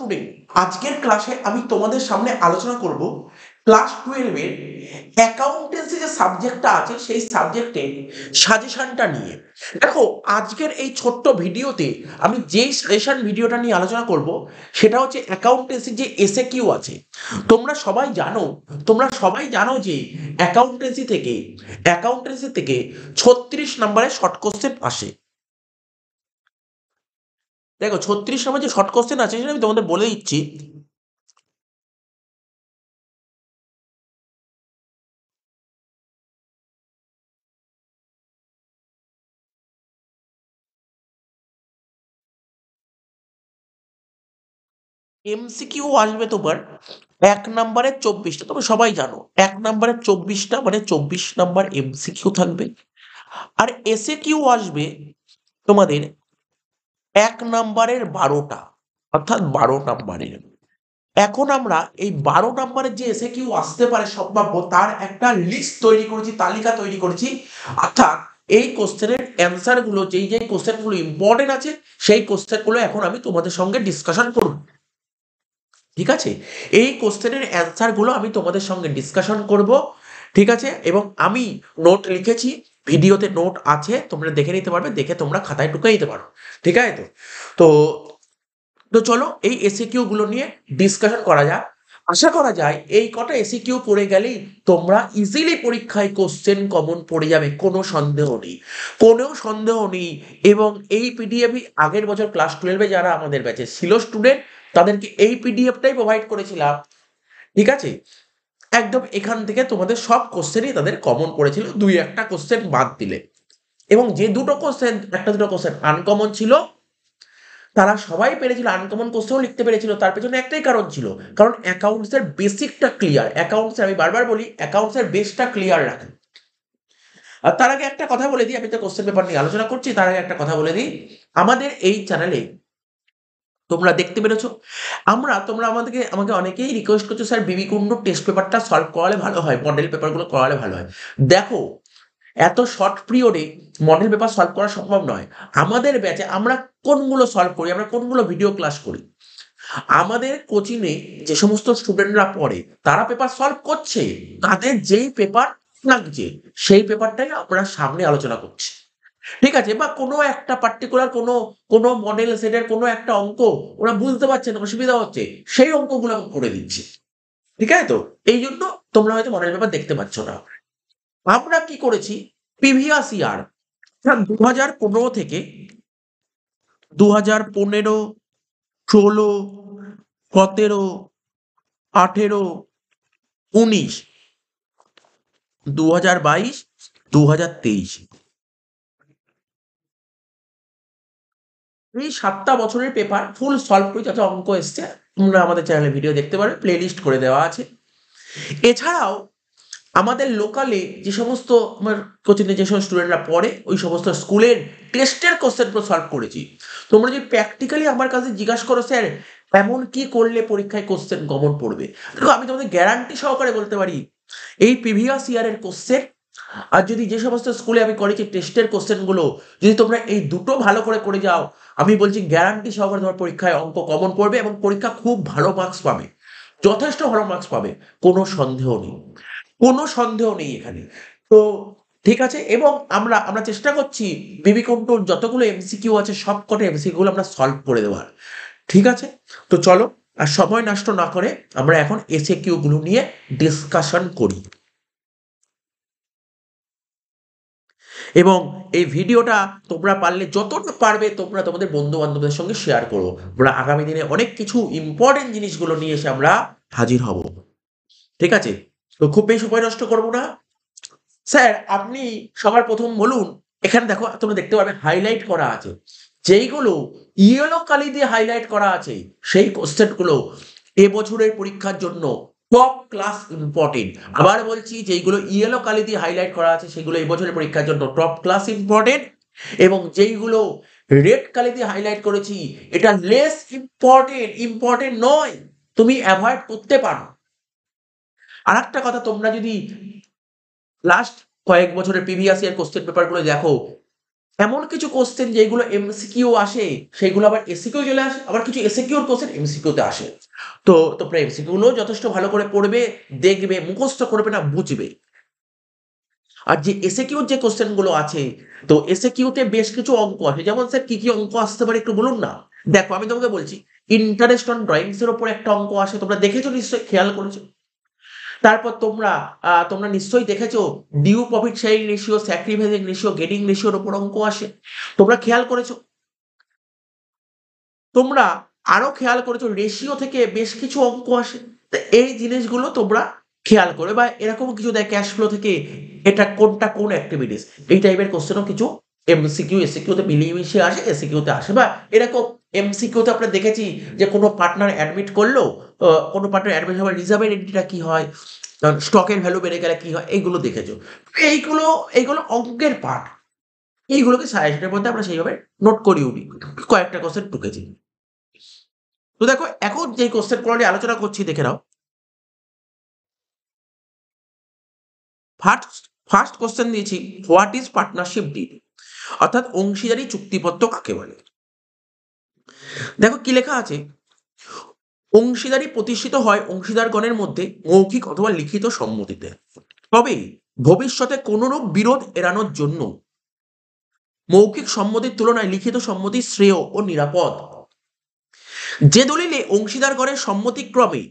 Student আজকের ক্লাসে আমি তোমাদের সামনে আলোচনা করব ক্লাস টুয়েলভের অ্যাকাউন্টেন্সি যে সাবজেক্টটা আছে সেই সাবজেক্টে সাজেশনটা নিয়ে দেখো আজকের এই ছোট্ট ভিডিওতে আমি যে সাজেশন ভিডিওটা নিয়ে আলোচনা করব সেটা হচ্ছে অ্যাকাউন্টেন্সি যে এসে কিউ আছে তোমরা সবাই জানো তোমরা সবাই জানো যে অ্যাকাউন্টেন্সি থেকে অ্যাকাউন্টেন্সি থেকে ছত্রিশ নম্বরে শর্ট কোশ্চেন আসে দেখো ছত্রিশ নম্বর যে শর্ট কোশ্চেন আছে সেটা আমি তোমাদের বলে দিচ্ছি এমসিকিউ আসবে তোমার এক নম্বরের চব্বিশটা তোমরা সবাই জানো এক নম্বরের চব্বিশটা মানে চব্বিশ নাম্বার এমসিকিউ থাকবে আর এসে কিউ আসবে তোমাদের এক নাম্বারের বারোটা অর্থাৎ বারো নাম্বারের এখন আমরা এই বারো নাম্বারের যে এসে কেউ আসতে পারে সম্ভাব্য তার একটা লিস্ট তৈরি করেছি তালিকা তৈরি করেছি অর্থাৎ এই কোশ্চেনের অ্যান্সারগুলো যেই যেই কোশ্চেনগুলো ইম্পর্টেন্ট আছে সেই কোশ্চেনগুলো এখন আমি তোমাদের সঙ্গে ডিসকাশন করব ঠিক আছে এই কোশ্চেনের অ্যান্সারগুলো আমি তোমাদের সঙ্গে ডিসকাশন করব ঠিক আছে এবং আমি নোট লিখেছি ভিডিওতে নোট আছে তোমরা দেখে নিতে পারবে দেখে তোমরা খাতায় টুকে নিতে পারো ঠিক আছে তো তো তো চলো এই এসিকিউগুলো e নিয়ে ডিসকাশন করা যাক আশা করা যায় এই কটা এসিকিউ e পড়ে গেলেই তোমরা ইজিলি পরীক্ষায় কোশ্চেন কমন পড়ে যাবে কোনো সন্দেহ নেই কোনো সন্দেহ নেই এবং এই পিডিএফই আগের বছর ক্লাস টুয়েলভে যারা আমাদের ব্যাচে ছিল স্টুডেন্ট তাদেরকে এই পিডিএফটাই প্রোভাইড করেছিলাম ঠিক আছে একদম এখান থেকে তোমাদের সব কোশ্চেনই তাদের কমন করেছিল দুই একটা কোশ্চেন বাদ দিলে এবং যে দুটো কোশ্চেন একটা দুটো কোশ্চেন আনকমন ছিল তারা সবাই পেরেছিল আনকমন কোশ্চেনও লিখতে পেরেছিল তার পেছনে একটাই কারণ ছিল কারণ অ্যাকাউন্টসের বেসিকটা ক্লিয়ার অ্যাকাউন্টসের আমি বারবার বলি অ্যাকাউন্টসের বেসটা ক্লিয়ার রাখে আর তার আগে একটা কথা বলে দিই আমি তো কোশ্চেন পেপার নিয়ে আলোচনা করছি তার আগে একটা কথা বলে দিই আমাদের এই চ্যানেলে তোমরা দেখতে পেরেছ আমরা তোমরা আমাদেরকে আমাকে অনেকেই রিকোয়েস্ট করছো স্যার বিবি কুণ্ডু টেস্ট পেপারটা সলভ করালে ভালো হয় মডেল পেপারগুলো করালে ভালো হয় দেখো এত শর্ট পিরিয়ডে মডেল পেপার সলভ করা সম্ভব নয় আমাদের ব্যাচে আমরা কোনগুলো সলভ করি আমরা কোনগুলো ভিডিও ক্লাস করি আমাদের কোচিংয়ে যে সমস্ত স্টুডেন্টরা পড়ে তারা পেপার সলভ করছে তাদের যেই পেপার লাগছে সেই পেপারটাই আমরা সামনে আলোচনা করছি ঠিক আছে বা কোনো একটা পার্টিকুলার কোনো কোনো মডেল সেটের কোনো একটা অঙ্ক ওরা বুঝতে পারছে না অসুবিধা হচ্ছে সেই অঙ্কগুলো করে দিচ্ছি ঠিক আছে তো এই জন্য তোমরা হয়তো মডেল পেপার দেখতে পাচ্ছ না আমরা কি করেছি প্রিভিয়াস ইয়ার দু হাজার পনেরো থেকে দু হাজার পনেরো ষোলো সতেরো আঠেরো উনিশ দু হাজার বাইশ দু হাজার তেইশ এই সাতটা বছরের পেপার ফুল সলভ করে যত অঙ্ক এসছে তোমরা আমাদের চ্যানেলে ভিডিও দেখতে পারো প্লে লিস্ট করে দেওয়া আছে এছাড়াও আমাদের লোকালে যে সমস্ত আমার কোচিংয়ে যে সমস্ত স্টুডেন্টরা পড়ে ওই সমস্ত স্কুলের টেস্টের কোশ্চেনগুলো সলভ করেছি তোমরা যদি প্র্যাকটিক্যালি আমার কাছে জিজ্ঞাসা করো স্যার এমন কি করলে পরীক্ষায় কোশ্চেন কমন পড়বে দেখো আমি তোমাদের গ্যারান্টি সহকারে বলতে পারি এই প্রিভিয়াস ইয়ারের কোশ্চেন আর যদি যে সমস্ত স্কুলে আমি করেছি টেস্টের কোশ্চেনগুলো যদি তোমরা এই দুটো ভালো করে করে যাও আমি বলছি গ্যারান্টি সহকারে তোমার পরীক্ষায় অঙ্ক কমন পড়বে এবং পরীক্ষা খুব ভালো মার্কস পাবে যথেষ্ট ভালো মার্কস পাবে কোনো সন্দেহ নেই কোনো সন্দেহ নেই এখানে তো ঠিক আছে এবং আমরা আমরা চেষ্টা করছি বিবি বিবিকন্টুর যতগুলো এমসিকিউ আছে সব কটা এমসিকিউগুলো আমরা সলভ করে দেওয়ার ঠিক আছে তো চলো আর সময় নষ্ট না করে আমরা এখন এসএ কিউগুলো নিয়ে ডিসকাশন করি এবং এই ভিডিওটা তোমরা পারলে যতটা পারবে তোমরা তোমাদের বন্ধু বান্ধবদের সঙ্গে শেয়ার করো আমরা আগামী দিনে অনেক কিছু ইম্পর্টেন্ট জিনিসগুলো নিয়ে এসে আমরা হাজির হব ঠিক আছে তো খুব বেশি সময় নষ্ট করবো না স্যার আপনি সবার প্রথম বলুন এখানে দেখো তোমরা দেখতে পাবে হাইলাইট করা আছে যেইগুলো ইয়েলো কালি দিয়ে হাইলাইট করা আছে সেই কোশ্চেনগুলো এবছরের পরীক্ষার জন্য টপ ক্লাস ইম্পর্টেন্ট আবার বলছি যেইগুলো ইয়েলো কালি দিয়ে হাইলাইট করা আছে সেগুলো এই বছরের পরীক্ষার জন্য টপ ক্লাস ইম্পর্টেন্ট এবং যেইগুলো রেড কালি দিয়ে হাইলাইট করেছি এটা লেস ইম্পর্টেন্ট ইম্পর্টেন্ট নয় তুমি অ্যাভয়েড করতে পারো আর একটা কথা তোমরা যদি লাস্ট কয়েক বছরের প্রিভিয়াস ইয়ার কোশ্চেন পেপারগুলো দেখো এমন কিছু কোশ্চেন যেগুলো এমসিকিউ আসে সেগুলো আবার এসিকিউ চলে আসে আবার কিছু এসিকিউর কোশ্চেন এমসিকিউতে আসে তো তোমরা এমসিকিউগুলো যথেষ্ট ভালো করে পড়বে দেখবে মুখস্থ করবে না বুঝবে আর যে এসিকিউর যে কোশ্চেনগুলো আছে তো এসিকিউতে বেশ কিছু অঙ্ক আছে যেমন স্যার কি কি অঙ্ক আসতে পারে একটু বলুন না দেখো আমি তোমাকে বলছি ইন্টারেস্ট অন ড্রয়িংস এর উপর একটা অঙ্ক আসে তোমরা দেখেছো নিশ্চয়ই খেয়াল করেছো তারপর তোমরা তোমরা নিশ্চয়ই দেখেছো ডিউ profit sharing ratio sacrificing ratio getting রেশিওর উপর অঙ্ক আসে তোমরা খেয়াল করেছো তোমরা আরো খেয়াল করেছো রেশিও থেকে বেশ কিছু অঙ্ক আসে এই জিনিসগুলো তোমরা খেয়াল করে বা এরকম কিছু দেয় ক্যাশ ফ্লো থেকে এটা কোনটা কোন অ্যাক্টিভিটিস এই টাইপের কোশ্চেনও কিছু এমসিকিউ এসিকিউতে মিলিয়ে মিশিয়ে আসে এসিকিউতে আসে বা এরকম এমসিকিউতে আমরা দেখেছি যে কোনো পার্টনার অ্যাডমিট করলো কোনো পার্টনার অ্যাডভাইস হবে রিজার্ভের এন্ট্রিটা কী হয় স্টকের ভ্যালু বেড়ে গেলে কী হয় এইগুলো দেখেছো এইগুলো এইগুলো অঙ্কের পার্ট এইগুলোকে সাজেশনের মধ্যে আমরা সেইভাবে নোট করি উনি কয়েকটা কোশ্চেন ঢুকেছি তো দেখো এখন যে কোশ্চেনগুলো নিয়ে আলোচনা করছি দেখে নাও ফার্স্ট ফার্স্ট কোশ্চেন দিয়েছি হোয়াট ইজ পার্টনারশিপ ডিড অর্থাৎ অংশীদারি চুক্তিপত্র কাকে বলে দেখো কি লেখা আছে অংশীদারি প্রতিষ্ঠিত হয় অংশীদারগণের মধ্যে মৌখিক অথবা লিখিত সম্মতিতে তবে ভবিষ্যতে কোনরূপ বিরোধ এড়ানোর জন্য মৌখিক সম্মতির তুলনায় লিখিত সম্মতি শ্রেয় ও নিরাপদ যে দলিলে অংশীদারগণের সম্মতিক্রমে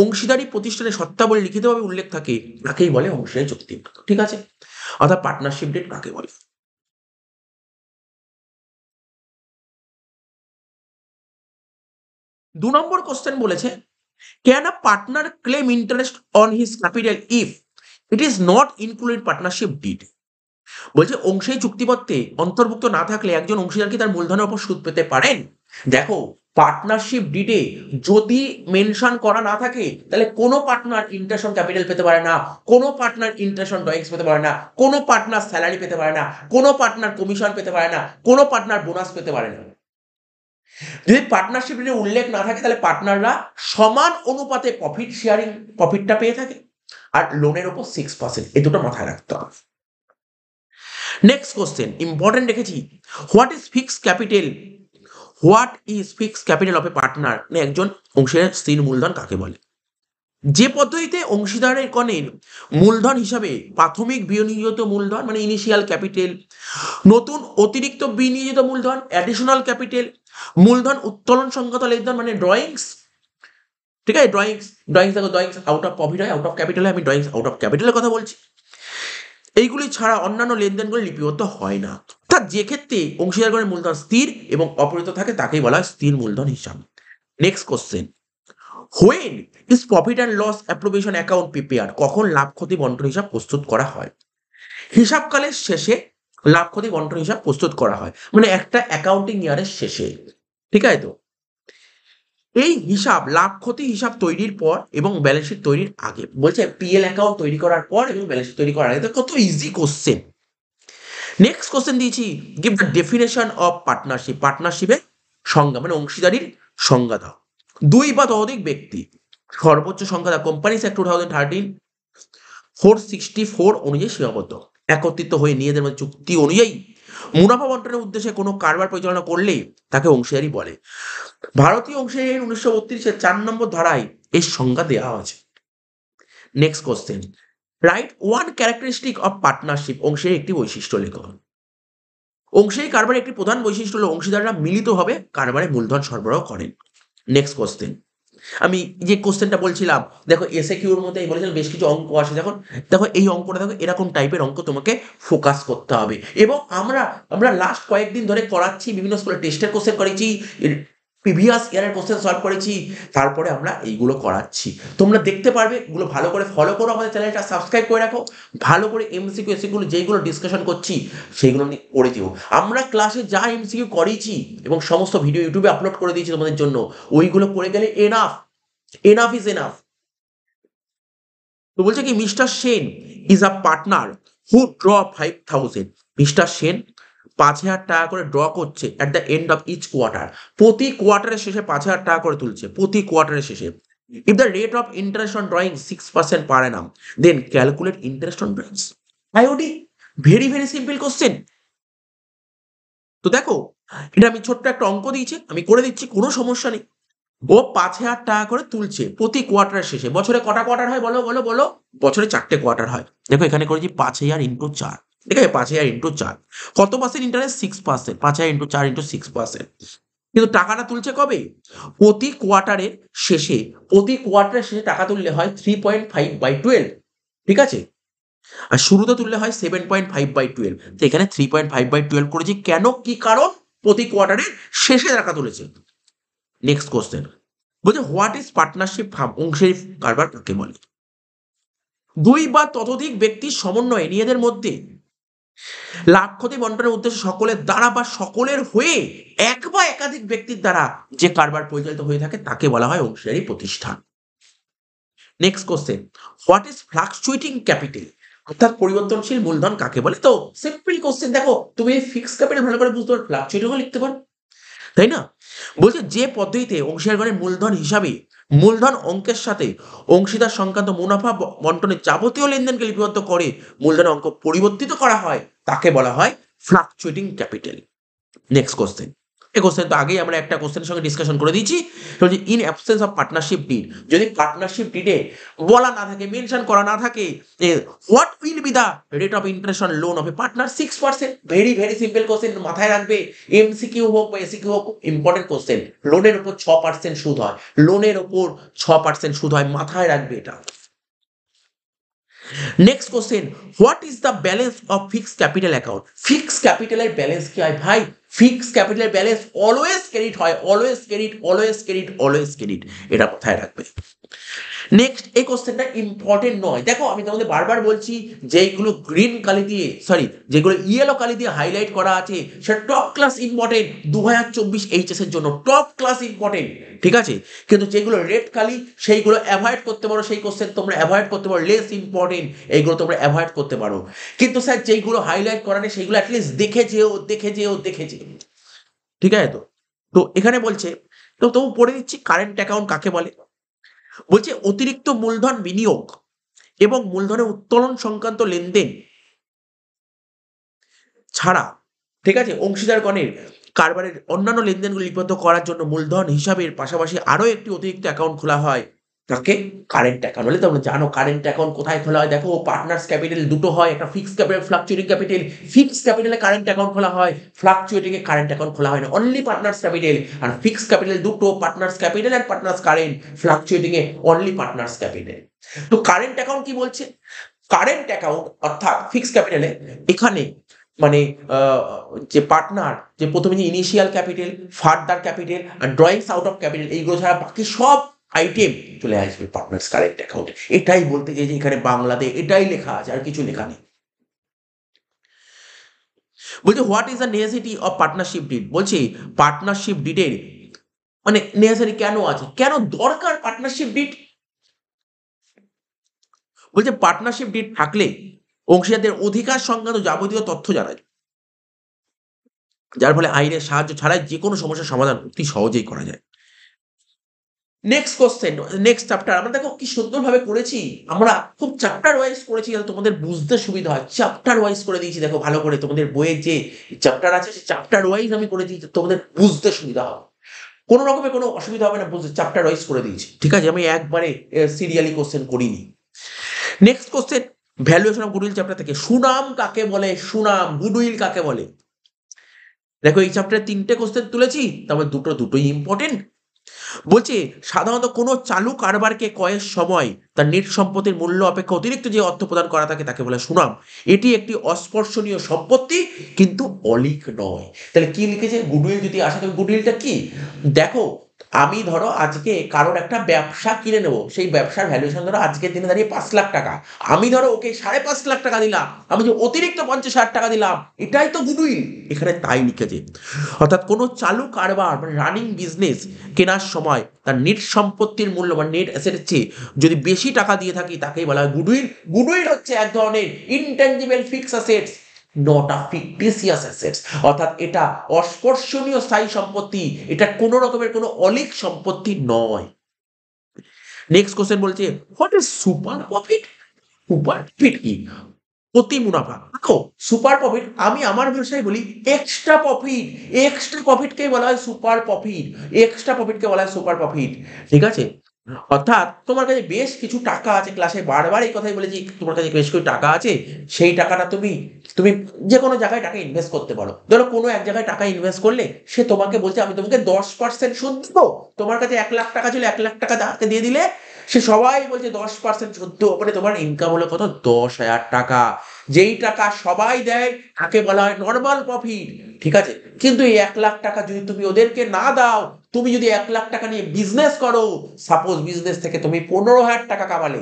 অংশীদারি প্রতিষ্ঠানের সত্তাবলী লিখিতভাবে উল্লেখ থাকে তাকেই বলে অংশীদারি চুক্তি ঠিক আছে অর্থাৎ পার্টনারশিপ ডেট কাকে বলে দু নম্বর কোশ্চেন বলেছে can a partner claim interest on his capital if it is not included partnership deed বলছে অংশী চুক্তিপত্রে অন্তর্ভুক্ত না থাকলে একজন অংশীদার কি তার মূলধনের উপর সুদ পেতে পারেন দেখো পার্টনারশিপ ডিডে যদি মেনশন করা না থাকে তাহলে কোনো পার্টনার ইন্টারেশন ক্যাপিটাল পেতে পারে না কোনো পার্টনার ইন্টারেশন ডয়েক্স পেতে পারে না কোনো পার্টনার স্যালারি পেতে পারে না কোনো পার্টনার কমিশন পেতে পারে না কোনো পার্টনার বোনাস পেতে পারে না যদি পার্টনারশিপ নিয়ে উল্লেখ না থাকে তাহলে পার্টনাররা সমান অনুপাতে প্রফিট শেয়ারিং প্রফিটটা পেয়ে থাকে আর লোনের ওপর সিক্স পার্সেন্ট এ দুটো মাথায় রাখতে হবে নেক্সট কোশ্চেন ইম্পর্টেন্ট রেখেছি what is fix capital what is fix capital of a partner মানে একজন অংশীদারের স্থির মূলধন কাকে বলে যে পদ্ধতিতে অংশীদারের কনের মূলধন হিসাবে প্রাথমিক বিনিয়োজিত মূলধন মানে ইনিশিয়াল ক্যাপিটাল নতুন অতিরিক্ত বিনিয়োজিত মূলধন অ্যাডিশনাল ক্যাপিটাল মূলধন উত্তোলন সংগত লেনদেন মানে ড্রয়িংস ঠিক আছে ড্রয়িংস ড্রয়িংস দেখো ড্রয়িংস আউট অফ প্রফিট হয় আউট অফ ক্যাপিটালে আমি ড্রয়িংস আউট অফ ক্যাপিটালের কথা বলছি এইগুলি ছাড়া অন্যান্য লেনদেনগুলি লিপিবদ্ধ হয় না তা যে ক্ষেত্রে অংশীদারগণের মূলধন স্থির এবং অপরিত থাকে তাকেই বলা হয় স্থির মূলধন হিসাব next question when is profit and loss appropriation account prepare কখন লাভ ক্ষতি বন্টন হিসাব প্রস্তুত করা হয় হিসাবকালের শেষে লাভ ক্ষতি বন্টন হিসাব প্রস্তুত করা হয় মানে একটা অ্যাকাউন্টিং ইয়ারের শেষে ঠিক আছে তো এই হিসাব লাভ ক্ষতি হিসাব তৈরির পর এবং ব্যালেন্স শিট তৈরির আগে বলছে পিএল অ্যাকাউন্ট তৈরি করার পর এবং ব্যালেন্স শিট তৈরি করার আগে কত ইজি কোশ্চেন নেক্সট কোশ্চেন দিয়েছি give the definition of partnership পার্টনারশিপের সংজ্ঞা মানে অংশীদারির সংজ্ঞা দাও দুই বা ততোধিক ব্যক্তি সর্বোচ্চ সংখ্যা company companies act two thousand thirteen four sixty four অনুযায়ী সীমাবদ্ধ একত্রিত হয়ে নিজেদের মধ্যে চুক্তি অনুযায়ী মুনাফা বন্টনের উদ্দেশ্যে কোনো কারবার পরিচালনা করলে তাকে অংশীদারি বলে ভারতীয় অংশীদারি উনিশশো বত্রিশের চার নম্বর ধারায় এর সংজ্ঞা দেওয়া আছে next question right one characteristic of partnership অংশের একটি বৈশিষ্ট্য লেখা অংশীদারি কারবারের একটি প্রধান বৈশিষ্ট্য হল অংশীদাররা মিলিতভাবে কারবারে মূলধন সরবরাহ করেন নেক্সট কোশ্চেন আমি যে কোশ্চেনটা বলছিলাম দেখো এসে কিউর মধ্যে আমি বলেছিলাম বেশ কিছু অঙ্ক আসে দেখো দেখো এই অঙ্কটা দেখো এরকম টাইপের অঙ্ক তোমাকে ফোকাস করতে হবে এবং আমরা আমরা লাস্ট কয়েকদিন ধরে করাচ্ছি বিভিন্ন স্কুলে টেস্টের কোশ্চেন করেছি প্রিভিয়াস ইয়ারের কোশ্চেন সলভ করেছি তারপরে আমরা এইগুলো করাচ্ছি তোমরা দেখতে পারবে এগুলো ভালো করে ফলো করো আমাদের চ্যানেলটা সাবস্ক্রাইব করে রাখো ভালো করে এমসিকিউ এসিগুলো যেইগুলো ডিসকাশন করছি সেইগুলো নিয়ে করে দিও আমরা ক্লাসে যা এমসিকিউ করেছি এবং সমস্ত ভিডিও ইউটিউবে আপলোড করে দিয়েছি তোমাদের জন্য ওইগুলো করে গেলে এনাফ এনাফ ইজ এনাফ তো বলছে কি mister Sen is a partner who draw five thousand mister Sen পাঁচ হাজার টাকা করে ড্র করছে at the end of each quarter প্রতি কোয়ার্টারের শেষে পাঁচ হাজার টাকা করে তুলছে প্রতি কোয়ার্টারের শেষে if the rate of interest on drawing six percent per না then calculate interest on drawings IOD very very simple question তো দেখো এটা আমি ছোট্ট একটা অঙ্ক দিয়েছি আমি করে দিচ্ছি কোনো সমস্যা নেই ও পাঁচ হাজার টাকা করে তুলছে প্রতি কোয়ার্টার শেষে বছরে কটা কোয়ার্টার হয় বলো বলো বলো বছরে চারটে কোয়ার্টার হয় দেখো এখানে করেছি পাঁচ হাজার ইন্টু চার ঠিক আছে পাঁচ হাজার ইন্টু চার কত পার্সেন্ট ইন্টারেস্ট সিক্স পার্সেন্ট পাঁচ হাজার ইন্টু চার ইন্টু সিক্স পার্সেন্ট কিন্তু টাকাটা তুলছে কবে প্রতি কোয়ার্টারের শেষে প্রতি কোয়ার্টারের শেষে টাকা তুললে হয় three point five by twelve ঠিক আছে আর শুরুতে তুললে হয় seven point five by twelve তো এখানে three point five by twelve করেছি কেন কি কারণ প্রতি কোয়ার্টারের শেষে টাকা তুলেছে নেক্সট কোশ্চেন বলছে হোয়াট ইজ পার্টনারশিপ ফার্ম অংশের কারবার কাকে বলে দুই বা ততোধিক ব্যক্তির সমন্বয়ে নিজেদের মধ্যে লাভ ক্ষতি বন্টনের উদ্দেশ্যে সকলের দ্বারা বা সকলের হয়ে এক বা একাধিক ব্যক্তির দ্বারা যে কারবার পরিচালিত হয়ে থাকে তাকে বলা হয় অংশীদারি প্রতিষ্ঠান next question what is fluctuating capital অর্থাৎ পরিবর্তনশীল মূলধন কাকে বলে তো সিম্পল কোশ্চেন দেখো তুমি ফিক্স ক্যাপিটাল ভালো করে বুঝতে পারো ফ্লাকচুয়েটিংও লিখতে পারো তাই না বলছে যে পদ্ধতিতে অংশীদারগণের মূলধন হিসাবে মূলধন অঙ্কের সাথে অংশীদার সংক্রান্ত মুনাফা বন্টনের যাবতীয় লেনদেনকে লিপিবদ্ধ করে মূলধন অঙ্ক পরিবর্তিত করা হয় তাকে বলা হয় ফ্লাকচুয়েটিং ক্যাপিটাল নেক্সট কোশ্চেন এই কোশ্চেন তো আগেই আমরা একটা কোশ্চেনের সঙ্গে ডিসকাশন করে দিয়েছি যে in absence of partnership deed যদি পার্টনারশিপ ডিডে বলা না থাকে মেনশন করা না থাকে what will be the rate of interest on loan of a partner six percent very very simple question মাথায় রাখবে এমসিকিউ হোক বা এসিকিউ হোক ইম্পর্টেন্ট কোশ্চেন লোনের ওপর ছ পার্সেন্ট সুদ হয় লোনের ওপর ছ পার্সেন্ট সুদ হয় মাথায় রাখবে এটা next question what is the balance of fixed capital account fixed ক্যাপিটালের ব্যালেন্স কি হয় ভাই ফিক্সড ক্যাপিটালের ব্যালেন্স অলওয়েজ ক্রেডিট হয় always credit always credit always credit এটা কোথায় রাখবে নেক্সট এই কোশ্চেনটা ইম্পর্টেন্ট নয় দেখো আমি তোমাদের বারবার বলছি যেইগুলো গ্রিন কালি দিয়ে সরি যেগুলো ইয়েলো কালি দিয়ে হাইলাইট করা আছে সেটা টপ ক্লাস ইম্পর্টেন্ট দু হাজার চব্বিশ এইচএসের জন্য টপ ক্লাস ইম্পর্টেন্ট ঠিক আছে কিন্তু যেগুলো রেড কালি সেইগুলো অ্যাভয়েড করতে পারো সেই কোশ্চেন তোমরা অ্যাভয়েড করতে পারো লেস ইম্পর্টেন্ট এইগুলো তোমরা অ্যাভয়েড করতে পারো কিন্তু স্যার যেইগুলো হাইলাইট করা নেই সেইগুলো অ্যাটলিস্ট দেখে যেও দেখে যেও দেখে যে ঠিক আছে তো তো এখানে বলছে তো তবু পড়ে দিচ্ছি কারেন্ট অ্যাকাউন্ট কাকে বলে বলছে অতিরিক্ত মূলধন বিনিয়োগ এবং মূলধনের উত্তোলন সংক্রান্ত লেনদেন ছাড়া ঠিক আছে অংশীদারগণের কারবারের অন্যান্য লেনদেনগুলি লিপিবদ্ধ করার জন্য মূলধন হিসাবের পাশাপাশি আরও একটি অতিরিক্ত অ্যাকাউন্ট খোলা হয় তাকে কারেন্ট অ্যাকাউন্ট বলে তোমরা জানো কারেন্ট অ্যাকাউন্ট কোথায় খোলা হয় দেখো পার্টনার্স ক্যাপিটাল দুটো হয় একটা fixed capital fluctuating capital fixed ক্যাপিটালে কারেন্ট অ্যাকাউন্ট খোলা হয় এ কারেন্ট অ্যাকাউন্ট খোলা হয় না অনলি পার্টনার্স ক্যাপিটাল আর ফিক্সড ক্যাপিটাল দুটো partners capital and partners current এ অনলি পার্টনার্স ক্যাপিটাল তো কারেন্ট অ্যাকাউন্ট কি বলছে কারেন্ট অ্যাকাউন্ট অর্থাৎ ফিক্সড ক্যাপিটালে এখানে মানে যে পার্টনার যে প্রথমে যে ইনিশিয়াল ক্যাপিটাল ফার্দার ক্যাপিটাল আর ড্রয়িংস আউট অফ ক্যাপিটাল এইগুলো ছাড়া বাকি সব আইটেম চলে আসবে পার্টনার্স কারেন্ট অ্যাকাউন্টে এটাই বলতে গিয়ে যে এখানে বাংলাতে এটাই লেখা আছে আর কিছু লেখা নেই বলছে what is the necessity of partnership deed বলছি পার্টনারশিপ ডিডের মানে নেসেসারি কেন আছে কেন দরকার পার্টনারশিপ ডিড বলছে পার্টনারশিপ ডিড থাকলে অংশীদারদের অধিকার সংক্রান্ত যাবতীয় তথ্য জানা যায় যার ফলে আইনের সাহায্য ছাড়াই যে কোনো সমস্যার সমাধান অতি সহজেই করা যায় নেক্সট কোশ্চেন নেক্সট চ্যাপ্টার আমরা দেখো কি সুন্দরভাবে করেছি আমরা খুব চ্যাপ্টার ওয়াইজ করেছি যাতে তোমাদের বুঝতে সুবিধা হয় চ্যাপ্টার ওয়াইজ করে দিয়েছি দেখো ভালো করে তোমাদের বইয়ের যে চ্যাপ্টার আছে সেই চ্যাপ্টার ওয়াইজ আমি করে দিয়েছি তোমাদের বুঝতে সুবিধা হবে কোনো রকমের কোনো অসুবিধা হবে না বুঝতে চ্যাপ্টার ওয়াইজ করে দিয়েছি ঠিক আছে আমি একবারে সিরিয়ালি কোশ্চেন করিনি next question valuation of goodwill chapter থেকে সুনাম কাকে বলে সুনাম গুডউইল কাকে বলে দেখো এই চ্যাপ্টারে তিনটে কোশ্চেন তুলেছি তারপর দুটো দুটোই ইম্পর্টেন্ট বলছি সাধারণত কোনো চালু কারবারকে কয়ের সময় তার নেট সম্পত্তির মূল্য অপেক্ষা অতিরিক্ত যে অর্থ প্রদান করা থাকে তাকে বলে সুনাম এটি একটি অস্পর্শনীয় সম্পত্তি কিন্তু অলিক নয় তাহলে কি লিখেছে গুডউইল যদি আসে তবে গুডউইলটা কি দেখো আমি ধরো আজকে কারোর একটা ব্যবসা কিনে নেবো সেই ব্যবসার ভ্যালুয়েশন ধরো আজকের দিনে দাঁড়িয়ে পাঁচ লাখ টাকা আমি ধরো ওকে সাড়ে পাঁচ লাখ টাকা দিলাম আমি যে অতিরিক্ত পঞ্চাশ হাজার টাকা দিলাম এটাই তো গুডউইল এখানে তাই লিখেছে অর্থাৎ কোনো চালু কারবার মানে রানিং বিজনেস কেনার সময় তার নেট সম্পত্তির মূল্য বা নেট অ্যাসেটের চেয়ে যদি বেশি টাকা দিয়ে থাকি তাকেই বলা হয় গুডউইল গুডউইল হচ্ছে এক ধরনের ইনট্যাঞ্জিবল ফিক্স অ্যাসেটস নটা ফিকটিসিয়াস অ্যাসেটস অর্থাৎ এটা অস্পর্শনীয় স্থায়ী সম্পত্তি এটা কোনো রকমের কোনো অলিক সম্পত্তি নয় নেক্সট কোশ্চেন বলছে what is super profit super profit কি অতি মুনাফা দেখো সুপার প্রফিট আমি আমার ভাষায় বলি এক্সট্রা প্রফিট এক্সট্রা প্রফিটকেই বলা হয় সুপার প্রফিট এক্সট্রা প্রফিটকে বলা হয় সুপার প্রফিট ঠিক আছে অর্থাৎ তোমার কাছে বেশ কিছু টাকা আছে ক্লাসে বারবার এই কথাই বলেছি তোমার কাছে বেশ কিছু টাকা আছে সেই টাকাটা তুমি তুমি যে কোনো জায়গায় টাকা ইনভেস্ট করতে পারো ধরো কোনো এক জায়গায় টাকা ইনভেস্ট করলে সে তোমাকে বলছে আমি তোমাকে দশ পার্সেন্ট সুদ দেবো তোমার কাছে এক লাখ টাকা ছিল এক লাখ টাকা তাকে দিয়ে দিলে সে সবাই বলছে দশ পার্সেন্ট সুদ মানে তোমার ইনকাম হলো কত দশ হাজার টাকা যেই টাকা সবাই দেয় তাকে বলা হয় নর্মাল প্রফিট ঠিক আছে কিন্তু এই এক লাখ টাকা যদি তুমি ওদেরকে না দাও তুমি যদি এক লাখ টাকা নিয়ে বিজনেস করো সাপোজ বিজনেস থেকে তুমি পনেরো হাজার টাকা কামালে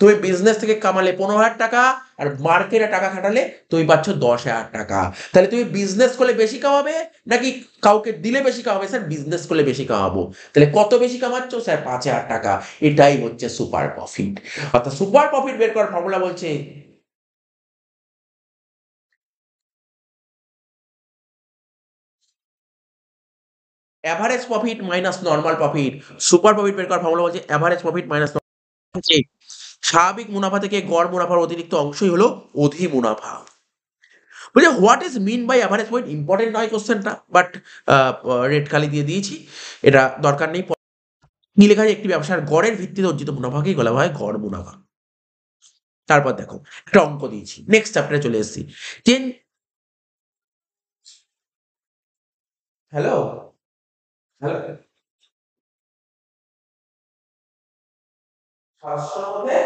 তুমি বিজনেস থেকে কামালে পনেরো হাজার টাকা আর মার্কেটে টাকা খাটালে তুমি পাচ্ছ দশ হাজার টাকা তাহলে তুমি বিজনেস করলে বেশি কামাবে নাকি কাউকে দিলে বেশি কামাবে স্যার বিজনেস করলে বেশি কামাবো তাহলে কত বেশি কামাচ্ছ স্যার পাঁচ হাজার টাকা এটাই হচ্ছে সুপার প্রফিট অর্থাৎ সুপার প্রফিট বের করার ফর্মুলা বলছে average profit minus normal profit super profit বের করার ফর্মুলা বলছে অ্যাভারেজ প্রফিট মাইনাস স্বাভাবিক মুনাফা থেকে গড় মুনাফার অতিরিক্ত অংশই হলো অধি মুনাফা বলছে what is mean by average point important নয় কোশ্চেনটা বাট রেড খালি দিয়ে দিয়েছি এটা দরকার নেই কি লেখা একটি ব্যবসার গড়ের ভিত্তিতে অর্জিত মুনাফাকেই বলা হয় গড় মুনাফা তারপর দেখো একটা অঙ্ক দিয়েছি নেক্সট চ্যাপ্টারে চলে এসেছি চেঞ্জ হ্যালো হ্যাঁ সাতশো হবে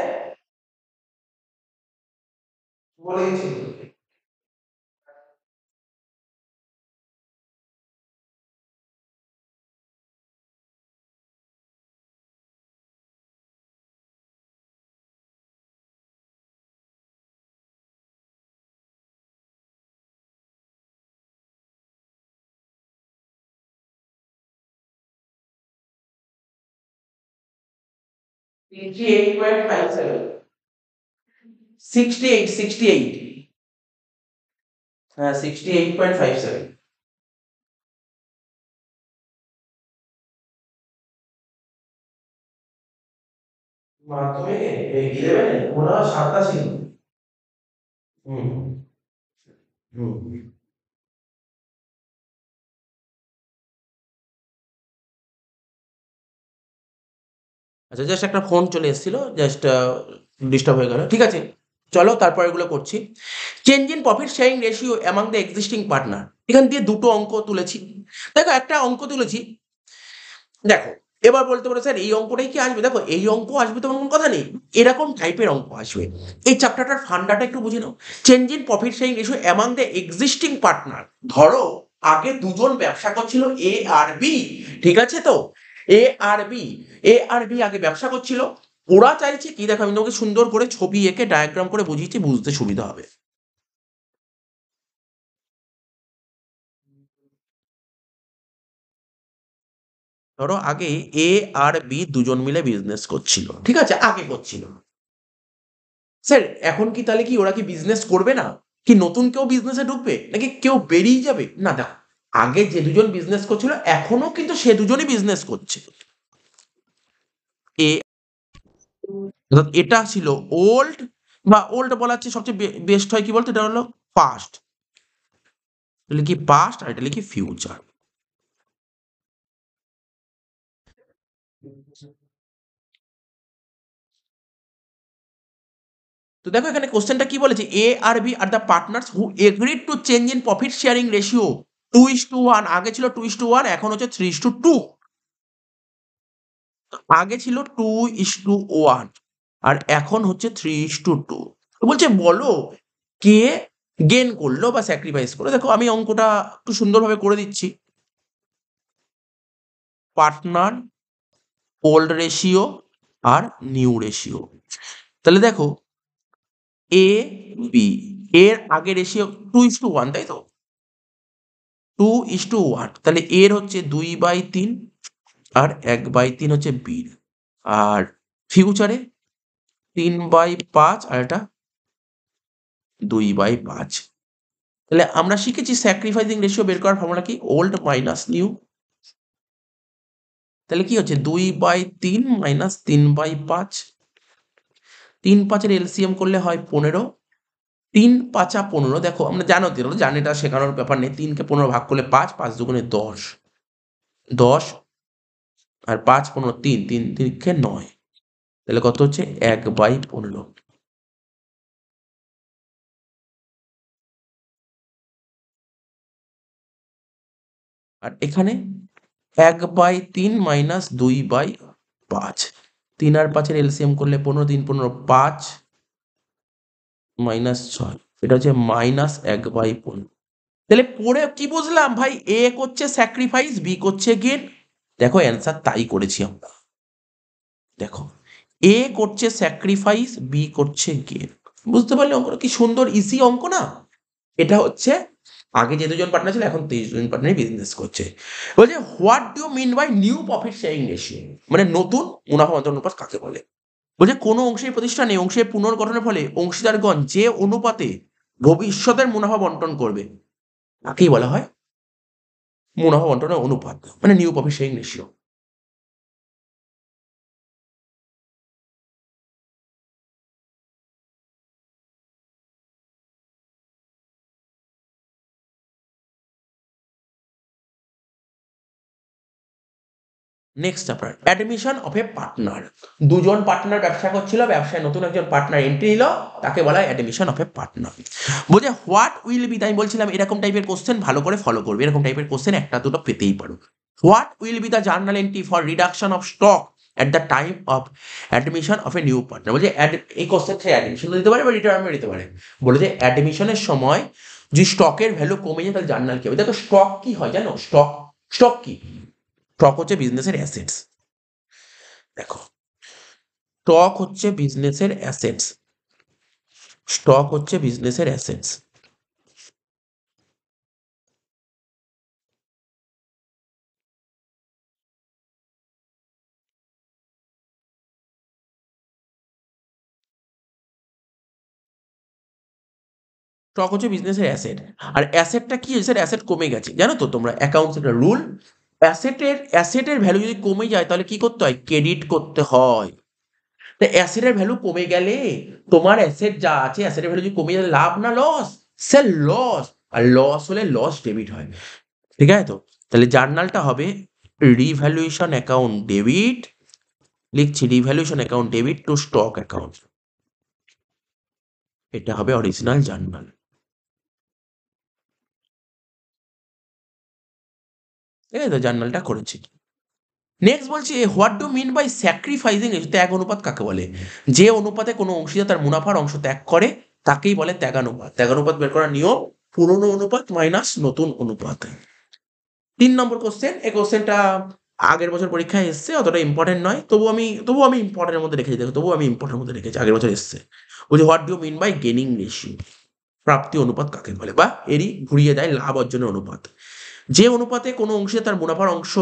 58.57 68 68 uh, 68.57 মাধ্যমে ইলেভেন ওরা সাতাশি হুম হুম আচ্ছা জাস্ট একটা ফোন চলে এসেছিলো জাস্ট ডিস্টার্ব হয়ে গেল ঠিক আছে চলো তারপর এগুলো করছি change in profit sharing ratio among the existing partner এখান দিয়ে দুটো অঙ্ক তুলেছি দেখো একটা অঙ্ক তুলেছি দেখো এবার বলতে পারো স্যার এই অঙ্কটাই কি আসবে দেখো এই অঙ্ক আসবে তো কোনো কথা নেই এরকম টাইপের অঙ্ক আসবে এই চ্যাপ্টারটার ফান্ডাটা একটু বুঝে নাও change in profit sharing ratio among the existing partner ধরো আগে দুজন ব্যবসা করছিল এ আর বি ঠিক আছে তো এ আর বি এ আর বি আগে ব্যবসা করছিল ওরা চাইছে কি দেখো আমি তোমাকে সুন্দর করে ছবি এঁকে ডায়াগ্রাম করে বুঝিয়েছি বুঝতে সুবিধা হবে ধরো আগে এ আর বি দুজন মিলে বিজনেস করছিল ঠিক আছে আগে করছিল স্যার এখন কি তাহলে কি ওরা কি বিজনেস করবে না কি নতুন কেউ বিজনেসে ঢুকবে নাকি কেউ বেরিয়ে যাবে না দেখো আগে যে দুজন বিজনেস করছিল এখনো কিন্তু সে দুজনই বিজনেস করছে এ এটা ছিল ওল্ড বা ওল্ড বলা হচ্ছে সবচেয়ে বেস্ট হয় কি বলতো এটা হলো পাস্ট লিখি পাস্ট আর এটা লিখি ফিউচার তো দেখো এখানে কোশ্চেনটা কি বলেছে এ আর বি আর the partners who agreed to change in profit sharing ratio two is to one আগে ছিল টু ইস টু ওয়ান এখন হচ্ছে থ্রি ইস টু টু আগে ছিল টু ইস টু ওয়ান আর এখন হচ্ছে থ্রি ইস টু টু বলছে বলো কে গেন করলো বা স্যাক্রিফাইস করলো দেখো আমি অঙ্কটা একটু সুন্দরভাবে করে দিচ্ছি পার্টনার ওল্ড রেশিও আর নিউ রেশিও তাহলে দেখো এ বি এর আগে ratio two is to one তাই তো টু ইস টু ওয়ান তাহলে এর হচ্ছে দুই বাই তিন আর এক বাই তিন হচ্ছে বির আর ফিউচারে তিন বাই পাঁচ আর এটা দুই বাই পাঁচ তাহলে আমরা শিখেছি স্যাক্রিফাইসিং রেশিও বের করার ফর্মুলা কি ওল্ড মাইনাস নিউ তাহলে কি হচ্ছে দুই বাই তিন মাইনাস তিন বাই পাঁচ তিন পাঁচের এলসিএম করলে হয় পনেরো তিন পাঁচা পনেরো দেখো আমরা জানো তো জানি এটা শেখানোর ব্যাপার নেই তিনকে পনেরো ভাগ করলে পাঁচ পাঁচ দুগুণে দশ দশ আর পাঁচ পনেরো তিন তিন তিনকে নয় তাহলে কত হচ্ছে এক বাই পনেরো আর এখানে এক বাই তিন মাইনাস দুই বাই পাঁচ তিন আর পাঁচের এলসিএম করলে পনেরো তিন পনেরো পাঁচ মাইনাস ছয় এটা হচ্ছে মাইনাস এক বাই পনেরো তাহলে পড়ে কি বুঝলাম ভাই এ করছে স্যাক্রিফাইস বি করছে গেন দেখো অ্যান্সার তাই করেছি আমরা দেখো এ করছে স্যাক্রিফাইস বি করছে গেন বুঝতে পারলে অঙ্কটা কি সুন্দর ইজি অঙ্ক না এটা হচ্ছে আগে যে দুজন পার্টনার ছিল এখন তেইশ জন পার্টনারই বিজনেস করছে বলছে what do mean by new profit sharing ratio মানে নতুন মুনাফা অন্তর অনুপাত কাকে বলে বলছে কোন অংশের প্রতিষ্ঠানে অংশের পুনর্গঠনের ফলে অংশীদারগণ যে অনুপাতে ভবিষ্যতের মুনাফা বন্টন করবে তাকেই বলা হয় মুনাফা বন্টনের অনুপাত মানে new profit sharing ratio next আপনার অ্যাডমিশন অফ এ পার্টনার দুজন পার্টনার ব্যবসা করছিল ব্যবসায় নতুন একজন পার্টনার এন্ট্রি নিল তাকে বলা হয় অ্যাডমিশন অফ এ পার্টনার বোঝে হোয়াট উইল বি আমি বলছিলাম এরকম টাইপের কোশ্চেন ভালো করে ফলো করবে এরকম টাইপের কোশ্চেন একটা দুটো পেতেই পারো what will be the journal entry for reduction of stock at the time of admission of a new partner বলছে এই কোশ্চেন সে অ্যাডমিশন দিতে পারে বা রিটার্ন দিতে পারে বলে যে অ্যাডমিশনের সময় যদি স্টকের ভ্যালু কমে যায় তাহলে জার্নাল কি হবে দেখো স্টক কি হয় জানো স্টক স্টক কি স্টক হচ্ছে বিজনেসের অ্যাসেটস দেখো স্টক হচ্ছে বিজনেসের অ্যাসেটস স্টক হচ্ছে বিজনেসের অ্যাসেটস স্টক হচ্ছে বিজনেসের অ্যাসেট আর অ্যাসেটটা কি হয়েছে অ্যাসেট কমে গেছে জানো তো তোমরা অ্যাকাউন্টস একটা রুল অ্যাসেটের অ্যাসেটের ভ্যালু যদি কমে যায় তাহলে কি করতে হয় ক্রেডিট করতে হয় তা অ্যাসেটের ভ্যালু কমে গেলে তোমার অ্যাসেট যা আছে অ্যাসেটের ভ্যালু যদি কমে যায় লাভ না লস সে লস আর লস হলে লস ডেবিট হয় ঠিক আছে তো তাহলে জার্নালটা হবে রিভ্যালুয়েশন অ্যাকাউন্ট ডেবিট লিখছি revaluation account debit to stock account এটা হবে অরিজিনাল জার্নাল ঠিক আছে তো জার্নালটা করেছি নেক্সট বলছি what do mean by sacrificing ত্যাগ অনুপাত কাকে বলে যে অনুপাতে কোনো অংশীদার তার মুনাফার অংশ ত্যাগ করে তাকেই বলে ত্যাগানুপাত ত্যাগানুপাত বের করার নিয়ম পুরনো অনুপাত মাইনাস নতুন অনুপাত তিন নম্বর কোশ্চেন এই কোশ্চেনটা আগের বছর পরীক্ষায় এসছে অতটা ইম্পর্টেন্ট নয় তবু আমি তবু আমি ইম্পর্টেন্টের মধ্যে রেখেছি দেখো তবু আমি ইম্পর্টেন্ট মধ্যে রেখেছি আগের বছর এসছে বলছি what do mean by gaining ratio প্রাপ্তি অনুপাত কাকে বলে বা এরই ঘুরিয়ে দেয় লাভ অর্জনের অনুপাত যে অনুপাতে কোনো অংশে তার মুনাফার অংশ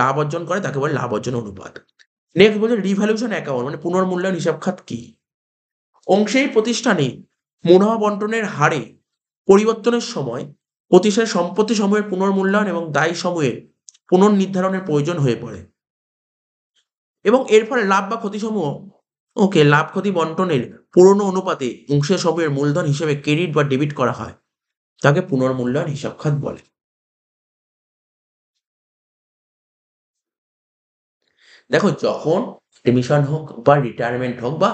লাভ অর্জন করে তাকে বলে লাভ অর্জন অনুপাত নেক্সট বলছে রিভ্যালুয়েশন অ্যাকাউন্ট মানে পুনর্মূল্যায়ন হিসাব খাত কি অংশেই প্রতিষ্ঠানে মুনাফা বন্টনের হারে পরিবর্তনের সময় প্রতিষ্ঠানের সম্পত্তি সমূহের পুনর্মূল্যায়ন এবং দায়ী সমূহের পুনর্নির্ধারণের প্রয়োজন হয়ে পড়ে এবং এর ফলে লাভ বা ক্ষতিসমূহ ওকে লাভ ক্ষতি বন্টনের পুরনো অনুপাতে অংশের সমূহের মূলধন হিসেবে ক্রেডিট বা ডেবিট করা হয় তাকে পুনর্মূল্যায়ন হিসাব খাত বলে দেখো যখন ডিমিশন হোক বা রিটায়ারমেন্ট হোক বা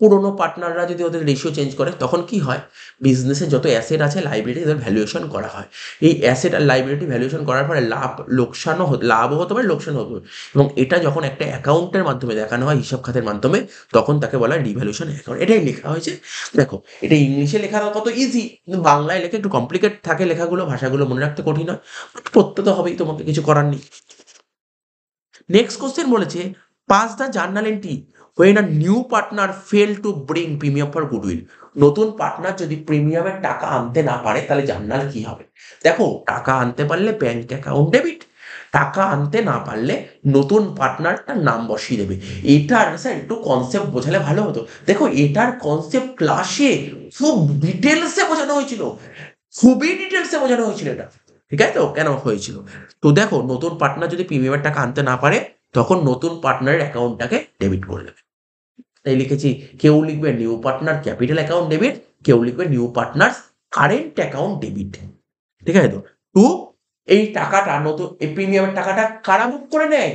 পুরোনো পার্টনাররা যদি ওদের রেশিও চেঞ্জ করে তখন কি হয় বিজনেসে যত অ্যাসেট আছে লাইব্রেরি ওদের ভ্যালুয়েশন করা হয় এই অ্যাসেট আর লাইব্রেরিটি ভ্যালুয়েশন করার ফলে লাভ লোকসানও লাভও হতে পারে লোকসান হতে পারে এবং এটা যখন একটা অ্যাকাউন্টের মাধ্যমে দেখানো হয় হিসাব খাতের মাধ্যমে তখন তাকে বলা হয় রিভ্যালুয়েশন অ্যাকাউন্ট এটাই লেখা হয়েছে দেখো এটা ইংলিশে লেখা কত ইজি কিন্তু বাংলায় লেখা একটু কমপ্লিকেট থাকে লেখাগুলো ভাষাগুলো মনে রাখতে কঠিন হয় পড়তে তো হবেই তোমাকে কিছু করার নেই নেক্সট কোশ্চেন বলেছে পাঁচ the journal entry when a new partner fail to bring premium for goodwill নতুন পার্টনার যদি প্রিমিয়ামের টাকা আনতে না পারে তাহলে জার্নাল কি হবে দেখো টাকা আনতে পারলে ব্যাংক অ্যাকাউন্ট ডেবিট টাকা আনতে না পারলে নতুন পার্টনারটা নাম বসিয়ে দেবে এটার স্যার একটু কনসেপ্ট বোঝালে ভালো হতো দেখো এটার কনসেপ্ট ক্লাসে খুব ডিটেলসে বোঝানো হয়েছিল খুবই ডিটেলসে বোঝানো হয়েছিল এটা ঠিক আছে তো কেন হয়েছিল তো দেখো নতুন পার্টনার যদি প্রিমিয়ামের টাকা আনতে না পারে তখন নতুন পার্টনারের অ্যাকাউন্টটাকে ডেবিট করে দেবে তাই লিখেছি কেউ লিখবে new partner capital account debit কেউ লিখবে new partner current account debit ঠিক আছে তো টু এই টাকাটা নতুন এই প্রিমিয়ামের টাকাটা কারা বুক করে নেয়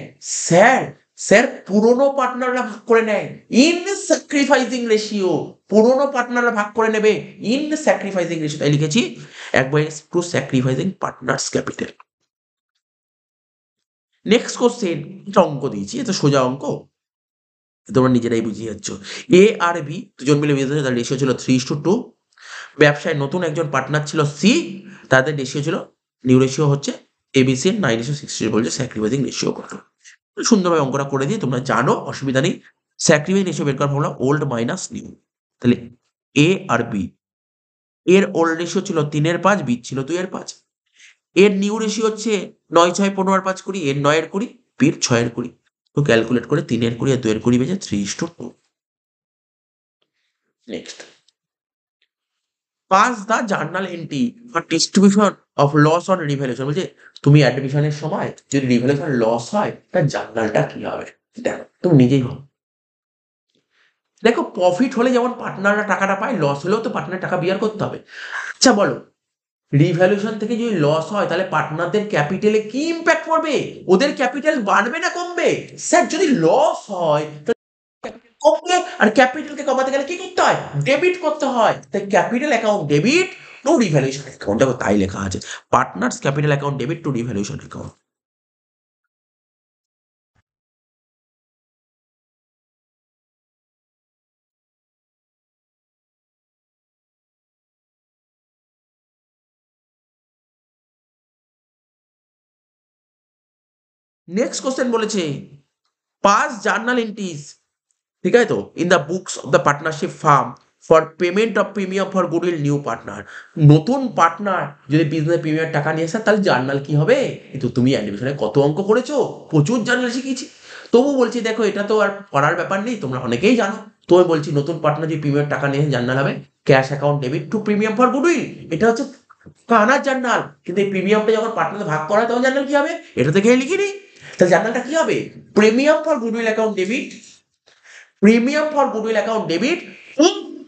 স্যার স্যার পুরনো পার্টনাররা ভাগ করে নেয় ইন স্যাক্রিফাইসিং রেশিও পুরনো পার্টনাররা ভাগ করে নেবে ইন স্যাক্রিফাইসিং রেশিও তাই লিখেছি এক by two sacrificing partners capital next question এটা অঙ্ক দিয়েছি এটা সোজা অঙ্ক তোমরা নিজেরাই বুঝিয়ে যাচ্ছ এ আর বি দুজন মিলে বিজনেস তার রেশিও ছিল থ্রি টু টু ব্যবসায় নতুন একজন পার্টনার ছিল সি তাদের রেশিও ছিল নিউ রেশিও হচ্ছে এবিসি নাইন রেশিও সিক্সটি বলছে স্যাক্রিফাইসিং রেশিও কত সুন্দরভাবে অঙ্কটা করে দিয়ে তোমরা জানো অসুবিধা নেই স্যাক্রিফাইন হিসেবে বের করার ফর্মুলা ওল্ড মাইনাস নিউ তাহলে এ আর বি এর ওল্ড রেশিও ছিল তিনের পাঁচ বি ছিল এর পাঁচ এর নিউ রেশিও হচ্ছে নয় ছয় পনেরো আর পাঁচ কুড়ি এর নয়ের কুড়ি বির ছয়ের কুড়ি তো ক্যালকুলেট করে তিনের কুড়ি আর দুয়ের কুড়ি বেজে three is to two next pass the journal entry for distribution of loss on revaluation বলছে তুমি অ্যাডমিশনের সময় যদি রিভেলেশন লস হয় তার জার্নালটা কি হবে দেখো তুমি নিজেই ভাবো দেখো প্রফিট হলে যেমন পার্টনাররা টাকাটা পায় লস হলেও তো পার্টনার টাকা বিয়ার করতে হবে আচ্ছা বলো রিভ্যালুয়েশন থেকে যদি লস হয় তাহলে পার্টনারদের ক্যাপিটালে কি ইম্প্যাক্ট পড়বে ওদের ক্যাপিটাল বাড়বে না কমবে স্যার যদি লস হয় কমবে আর ক্যাপিটাল হয় ডেবিট করতে হয় তাই capital account debit to revaluation account দেখো তাই লেখা আছে partners capital account debit to revaluation account next question বলেছে পাস জার্নাল এন্ট্রিজ ঠিক আছে তো in the books of the partnership firm for payment of premium for goodwill new partner নতুন partner যদি বিজনেস প্রিমিয়ার টাকা নিয়ে আসে তাহলে জার্নাল কি হবে কিন্তু তুমি অ্যাডমিশনে কত অঙ্ক করেছো প্রচুর জার্নাল শিখেছি তবু বলছি দেখো এটা তো আর করার ব্যাপার নেই তোমরা অনেকেই জানো তো বলছি নতুন পার্টনার যে প্রিমিয়ার টাকা নিয়ে জার্নাল হবে cash account debit to premium for goodwill এটা হচ্ছে কানার জার্নাল কিন্তু এই প্রিমিয়ামটা যখন পার্টনার ভাগ করা তখন জার্নাল কি হবে এটা তো খেয়ে লিখিনি তাহলে জার্নালটা কি হবে premium for goodwill account debit premium for goodwill account debit in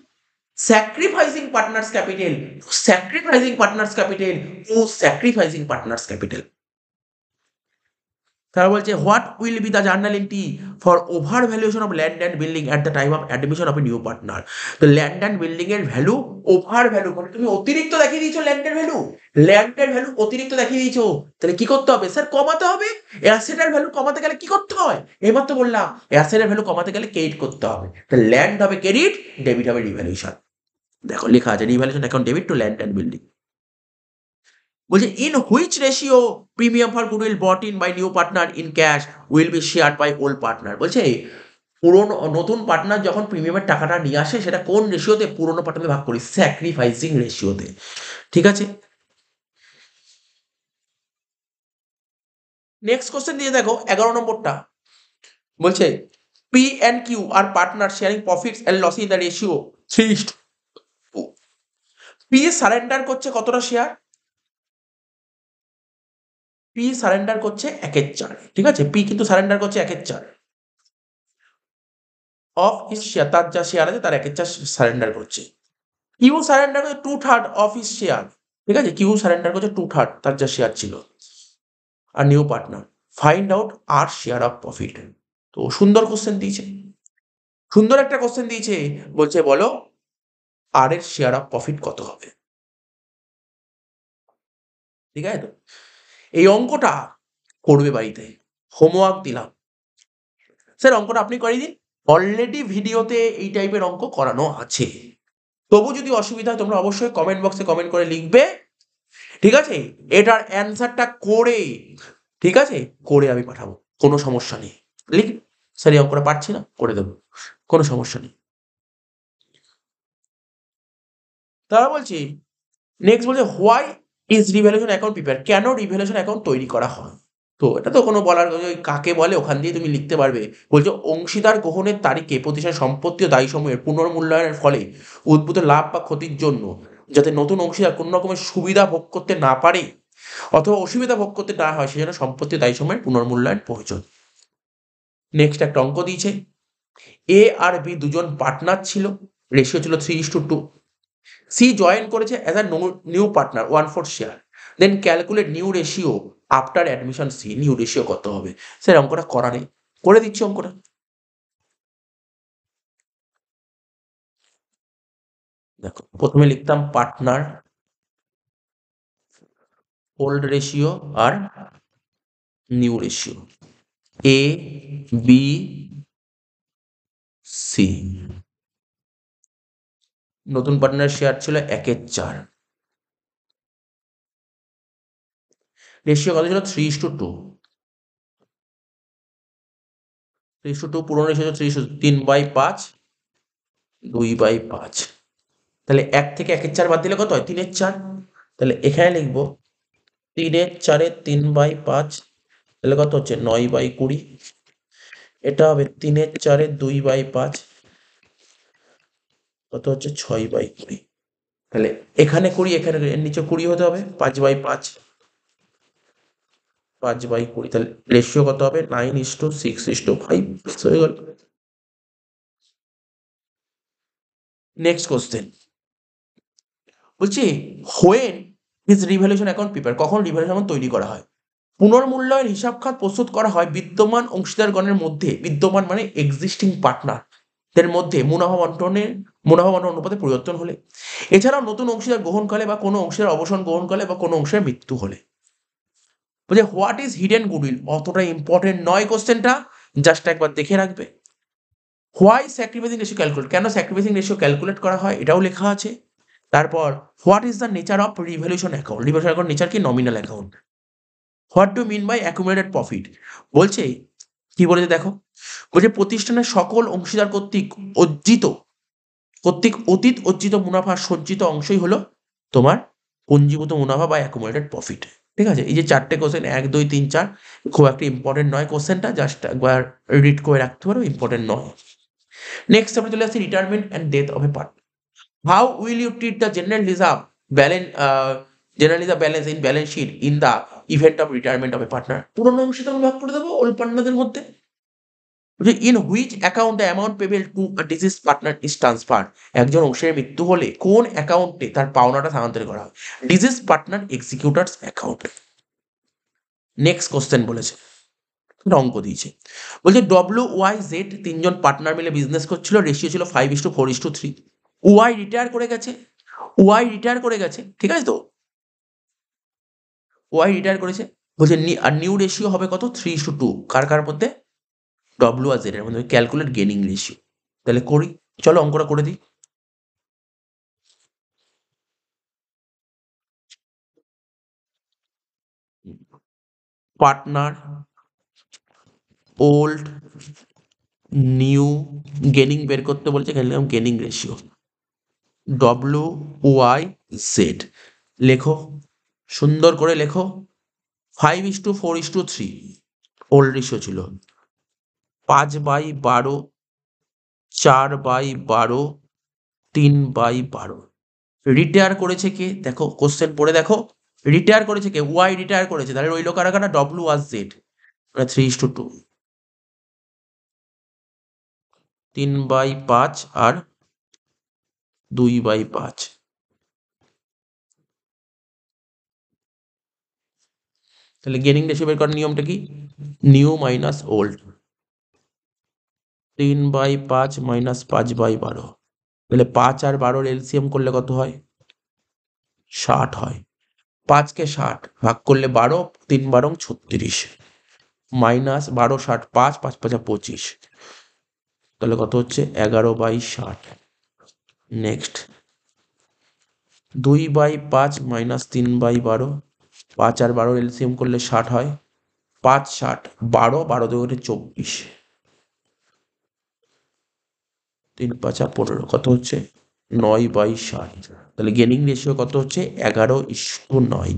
sacrificing partners capital to sacrificing partners capital to sacrificing partners capital তারা বলছে what will be the journal entry for over valuation of land and building at the time of admission of a new partner তো land and building এর value over value মানে তুমি অতিরিক্ত দেখিয়ে দিয়েছো ল্যান্ডের value ল্যান্ডের value অতিরিক্ত দেখিয়ে দিয়েছো তাহলে কি করতে হবে স্যার কমাতে হবে অ্যাসেটের ভ্যালু কমাতে গেলে কি করতে হয় এবার তো বললাম অ্যাসেটের ভ্যালু কমাতে গেলে ক্রেডিট করতে হবে তো ল্যান্ড হবে ক্রেডিট ডেবিট হবে রিভ্যালুয়েশন দেখো লেখা আছে রিভ্যালুয়েশন এখন debit to land and building বলছে in which ratio premium for will brought in by new partner in cash will be share by old partner বলছে পুরনো নতুন পার্টনার যখন প্রিমিয়ামের টাকাটা নিয়ে আসে সেটা কোন রেশিওতে পুরনো পার্টনার ভাগ করি স্যাক্রিফাইসিং রেশিওতে ঠিক আছে নেক্সট কোশ্চেন দিয়ে দেখো এগারো নম্বরটা বলছে পি এন্ড কিউ আর partner sharing profits and loss in the ratio three P surrender করছে কতটা শেয়ার পি সারেন্ডার করছে একের চার ঠিক আছে পি কিন্তু সারেন্ডার করছে একের চার অফ ইস শেয়ার তার যা শেয়ার আছে তার একের চার সারেন্ডার করছে কিউ সারেন্ডার করছে two third of his share ঠিক আছে কিউ সারেন্ডার করছে টু থার্ড তার যা শেয়ার ছিল আর নিউ পার্টনার ফাইন্ড আউট আর শেয়ার অফ প্রফিট তো সুন্দর কোশ্চেন দিয়েছে সুন্দর একটা কোশ্চেন দিয়েছে বলছে বলো আর এর শেয়ার অফ প্রফিট কত হবে ঠিক আছে তো এই অঙ্কটা করবে বাড়িতে হোমওয়ার্ক দিলাম স্যার অঙ্কটা আপনি করিয়ে দিন অলরেডি ভিডিওতে এই টাইপের অঙ্ক করানো আছে তবু যদি অসুবিধা হয় তোমরা অবশ্যই কমেন্ট বক্সে কমেন্ট করে লিখবে ঠিক আছে এটার অ্যান্সারটা করে ঠিক আছে করে আমি পাঠাবো কোনো সমস্যা নেই লিখ স্যার এই অঙ্কটা পারছি না করে দেবো কোনো সমস্যা নেই তারা বলছি নেক্সট বলছে why is revaluation account prepare কেন রিভ্যালুশন অ্যাকাউন্ট তৈরি করা হয় তো এটা তো কোনো বলার ওই কাকে বলে ওখান দিয়ে তুমি লিখতে পারবে বলছো অংশীদার গ্রহণের তারিখে প্রতিষ্ঠান সম্পত্তি ও সময়ের পুনর্মূল্যায়নের ফলে উদ্ভূত লাভ বা ক্ষতির জন্য যাতে নতুন অংশীদার কোনো রকমের সুবিধা ভোগ করতে না পারে অথবা অসুবিধা ভোগ করতে না হয় সেজন্য সম্পত্তি সময়ের পুনর্মূল্যায়ন প্রয়োজন নেক্সট একটা অঙ্ক দিয়েছে এ আর বি দুজন পার্টনার ছিল রেশিও ছিল three is to two C join করেছে as a new partner one four share then calculate new ratio after admission C new ratio কত হবে স্যার অঙ্কটা করা নেই করে দিচ্ছি অঙ্কটা দেখো প্রথমে লিখতাম পার্টনার ওল্ড রেশিও আর new ratio A B C নতুন পাটনার শেয়ার ছিল একের চার রেশিও কত ছিল three is to two three is to two পুরোনো রেশিও থ্রি ইস তিন বাই পাঁচ দুই বাই পাঁচ তাহলে এক থেকে একের চার বাদ দিলে কত হয় তিনের চার তাহলে এখানে লিখবো তিনের চারে তিন বাই পাঁচ তাহলে কত হচ্ছে নয় বাই কুড়ি এটা হবে তিনের চারে দুই বাই পাঁচ কত হচ্ছে ছয় বাই কুড়ি তাহলে এখানে কুড়ি এখানে এর নিচে কুড়ি হতে হবে পাঁচ বাই পাঁচ পাঁচ বাই কুড়ি তাহলে রেশিও কত হবে nine is to six is to five হয়ে গেল নেক্সট কোশ্চেন বলছি when his revaluation account prepare কখন রিভ্যালুয়েশন অ্যাকাউন্ট তৈরি করা হয় পুনর্মূল্যায়ন হিসাব খাত প্রস্তুত করা হয় বিদ্যমান অংশীদারগণের মধ্যে বিদ্যমান মানে এক্সিস্টিং পার্টনার দের মধ্যে মুনাফা বন্টনের মুনাফা বন্টন অনুপাতে পরিবর্তন হলে এছাড়াও নতুন অংশীদার গ্রহণকালে বা কোনো অংশীদার অবসান গ্রহণকালে বা কোনো অংশের মৃত্যু হলে বলছে হোয়াট ইজ হিডেন গুডউইল অতটা ইম্পর্টেন্ট নয় কোশ্চেনটা জাস্ট একবার দেখে রাখবে হোয়াই স্যাক্রিফাইসিং রেশিও ক্যালকুলেট কেন স্যাক্রিফাইসিং রেশিও ক্যালকুলেট করা হয় এটাও লেখা আছে তারপর what is the nature of revaluation account revaluation account nature কি nominal account what do mean by accumulated profit বলছে কি বলেছে দেখো বলছে প্রতিষ্ঠানের সকল অংশীদার কর্তৃক অর্জিত কর্তৃক অতীত অর্জিত মুনাফা সজ্জিত অংশই হলো তোমার পুঞ্জীভূত মুনাফা বা অ্যাকুমুলেটেড প্রফিট ঠিক আছে এই যে চারটে কোশ্চেন এক দুই তিন চার খুব একটা ইম্পর্টেন্ট নয় কোশ্চেনটা জাস্ট একবার রিড করে রাখতে পারো ইম্পর্টেন্ট নয় নেক্সট আমরা চলে আসছি retirement and death of a partner how will you treat the general reserve balance general reserve balance in balance sheet in the event of retirement of a partner পুরোনো অংশটা আমি ভাগ করে দেবো ওল্ড পার্টনারদের মধ্যে in which account the amount payable to deceased partner is transfer একজন অংশের মৃত্যু হলে কোন অ্যাকাউন্টে তার পাওনাটা স্থানান্তর করা হয় deceased partner executors account next question বলেছে অঙ্ক দিয়েছে বলছে ডব্লিউ ওয়াই জেড তিনজন পার্টনার মিলে বিজনেস করছিল রেশিও ছিল five is to four is to three Y retire করে গেছে ওয়াই রিটায়ার করে গেছে ঠিক আছে তো ওয়াই রিটায়ার করেছে বলছে আর নিউ রেশিও হবে কত থ্রি ইস টু টু কার কার মধ্যে ডব্লু আর জেড এর মধ্যে ক্যালকুলেট গেনিং রেশিও তাহলে করি চলো অঙ্কটা করে দিই পার্টনার ওল্ড নিউ গেনিং বের করতে বলছে এখানে gaining ratio W Y Z লেখো সুন্দর করে লেখো five is to four is to three old ratio ছিল পাঁচ বাই বারো চার বাই বারো তিন বাই বারো রিটায়ার করেছে কে দেখো কোশ্চেন পড়ে দেখো রিটায়ার করেছে কে ওয়াই রিটায়ার করেছে তাহলে রইল কারা কারা ডব্লু আর জেড মানে three is to two two by পাঁচ আর দুই বাই পাঁচ তাহলে গেনিং রেশিও বের করার নিয়মটা কি নিউ মাইনাস ওল্ড তিন বাই পাঁচ মাইনাস পাঁচ বাই বারো তাহলে পাঁচ আর বারোর এলসিএম করলে কত হয় ষাট হয় পাঁচকে ষাট ভাগ করলে বারো তিন বারং ছত্রিশ মাইনাস বারো ষাট পাঁচ পাঁচ পাঁচা পঁচিশ তাহলে কত হচ্ছে এগারো বাই ষাট নেক্সট দুই বাই পাঁচ মাইনাস তিন বাই বারো পাঁচ আর বারো এলসিএম করলে ষাট হয় পাঁচ ষাট বারো বারো দুগুণে চব্বিশ তিন পাঁচা পনেরো কত হচ্ছে নয় বাই ষাট তাহলে গেনিং রেশিও কত হচ্ছে এগারো ইস্টু নয়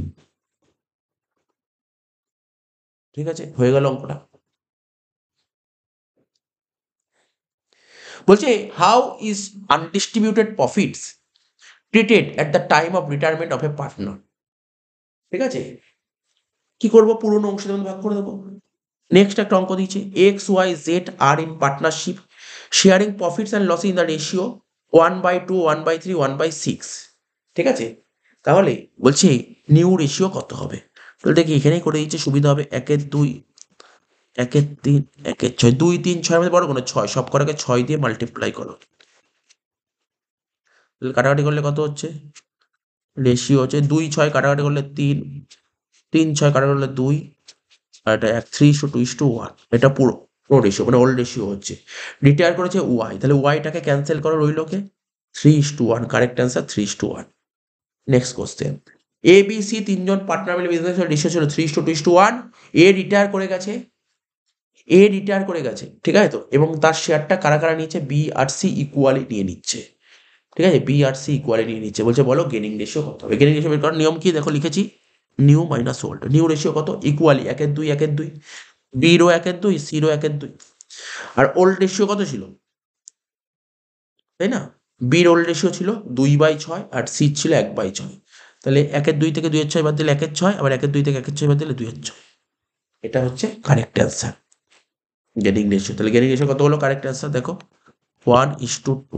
ঠিক আছে হয়ে গেল অঙ্কটা বলছে how is undistributed profits treated at the time of retirement of a partner ঠিক আছে কি করবো পুরনো অংশ ভাগ করে দেবো নেক্সট একটা অঙ্ক দিচ্ছে X Y Z are in partnership sharing profits and loss in the ratio one by two one by three one by six ঠিক আছে তাহলে বলছি নিউ রেশিও কত হবে তাহলে দেখি এখানেই করে দিচ্ছে সুবিধা হবে একের দুই একের তিন একের ছয় দুই তিন ছয়ের মধ্যে বড় কোনো ছয় সব করাকে ছয় দিয়ে মাল্টিপ্লাই করো কাটাকাটি করলে কত হচ্ছে রেশিও হচ্ছে দুই ছয় কাটাকাটি করলে তিন তিন ছয় কাটাকাটি করলে দুই আর এটা এক three is to two is to one এটা পুরো প্রো রেশিও মানে ওল্ড রেশিও হচ্ছে রিটায়ার করেছে ওয়াই তাহলে ওয়াইটাকে ক্যান্সেল করো রইলকে three is to one correct answer three is to one next question A B C তিনজন পার্টনার মিলে বিজনেস রেশিও ছিল three is to two is to one A retire করে গেছে এ রিটায়ার করে গেছে ঠিক আছে তো এবং তার শেয়ারটা কারা কারা নিচ্ছে বি আর সি ইকুয়ালি নিয়ে নিচ্ছে ঠিক আছে বি আর সি ইকুয়ালি নিয়ে নিচ্ছে বলছে বলো গেনিং রেশিও কত হবে গেনিং রেশিও বের করার নিয়ম কি দেখো লিখেছি new minus old new ratio কত ইকুয়ালি একের দুই একের দুই এক একের দুই এক একের দুই আর ওল্ড রেশিও কত ছিল তাই না বির ওল্ড রেশিও ছিল দুই বাই ছয় আর সির ছিল এক বাই ছয় তাহলে একের দুই থেকে দুইয়ের ছয় বাদ দিলে একের ছয় আবার একের দুই থেকে একের ছয় বাদ দিলে দুইয়ের ছয় এটা হচ্ছে কারেক্ট অ্যান্সার গেটিং রেশিও তাহলে গেটিং রেশিও কত হলো কারেক্ট অ্যান্সার দেখো one is to two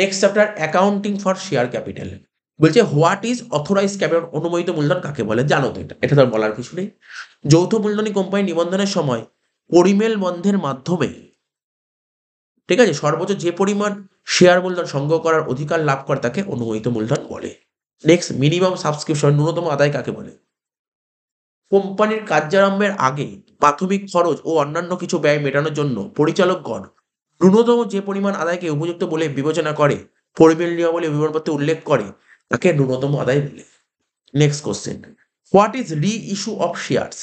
next chapter accounting for share capital বলছে হোয়াট ইজ অথরাইজ ক্যাপিটাল অনুমোদিত মূলধন কাকে বলে জানো তো এটা এটা তো বলার কিছু নেই যৌথ মূলধনী কোম্পানি নিবন্ধনের সময় পরিমেল বন্ধের মাধ্যমে ঠিক আছে সর্বোচ্চ যে পরিমাণ শেয়ার মূলধন সংগ্রহ করার অধিকার লাভ করে তাকে অনুমোদিত মূলধন বলে নেক্সট মিনিমাম সাবস্ক্রিপশন ন্যূনতম আদায় কাকে বলে কোম্পানির কার্যারম্ভের আগে প্রাথমিক খরচ ও অন্যান্য কিছু ব্যয় মেটানোর জন্য পরিচালকগণ ন্যূনতম যে পরিমাণ আদায়কে উপযুক্ত বলে বিবেচনা করে পরিমেল নিয়মাবলী অভিমানপত্রে উল্লেখ করে তাকে ন্যূনতম আদায় মিলে next question what is reissue of shares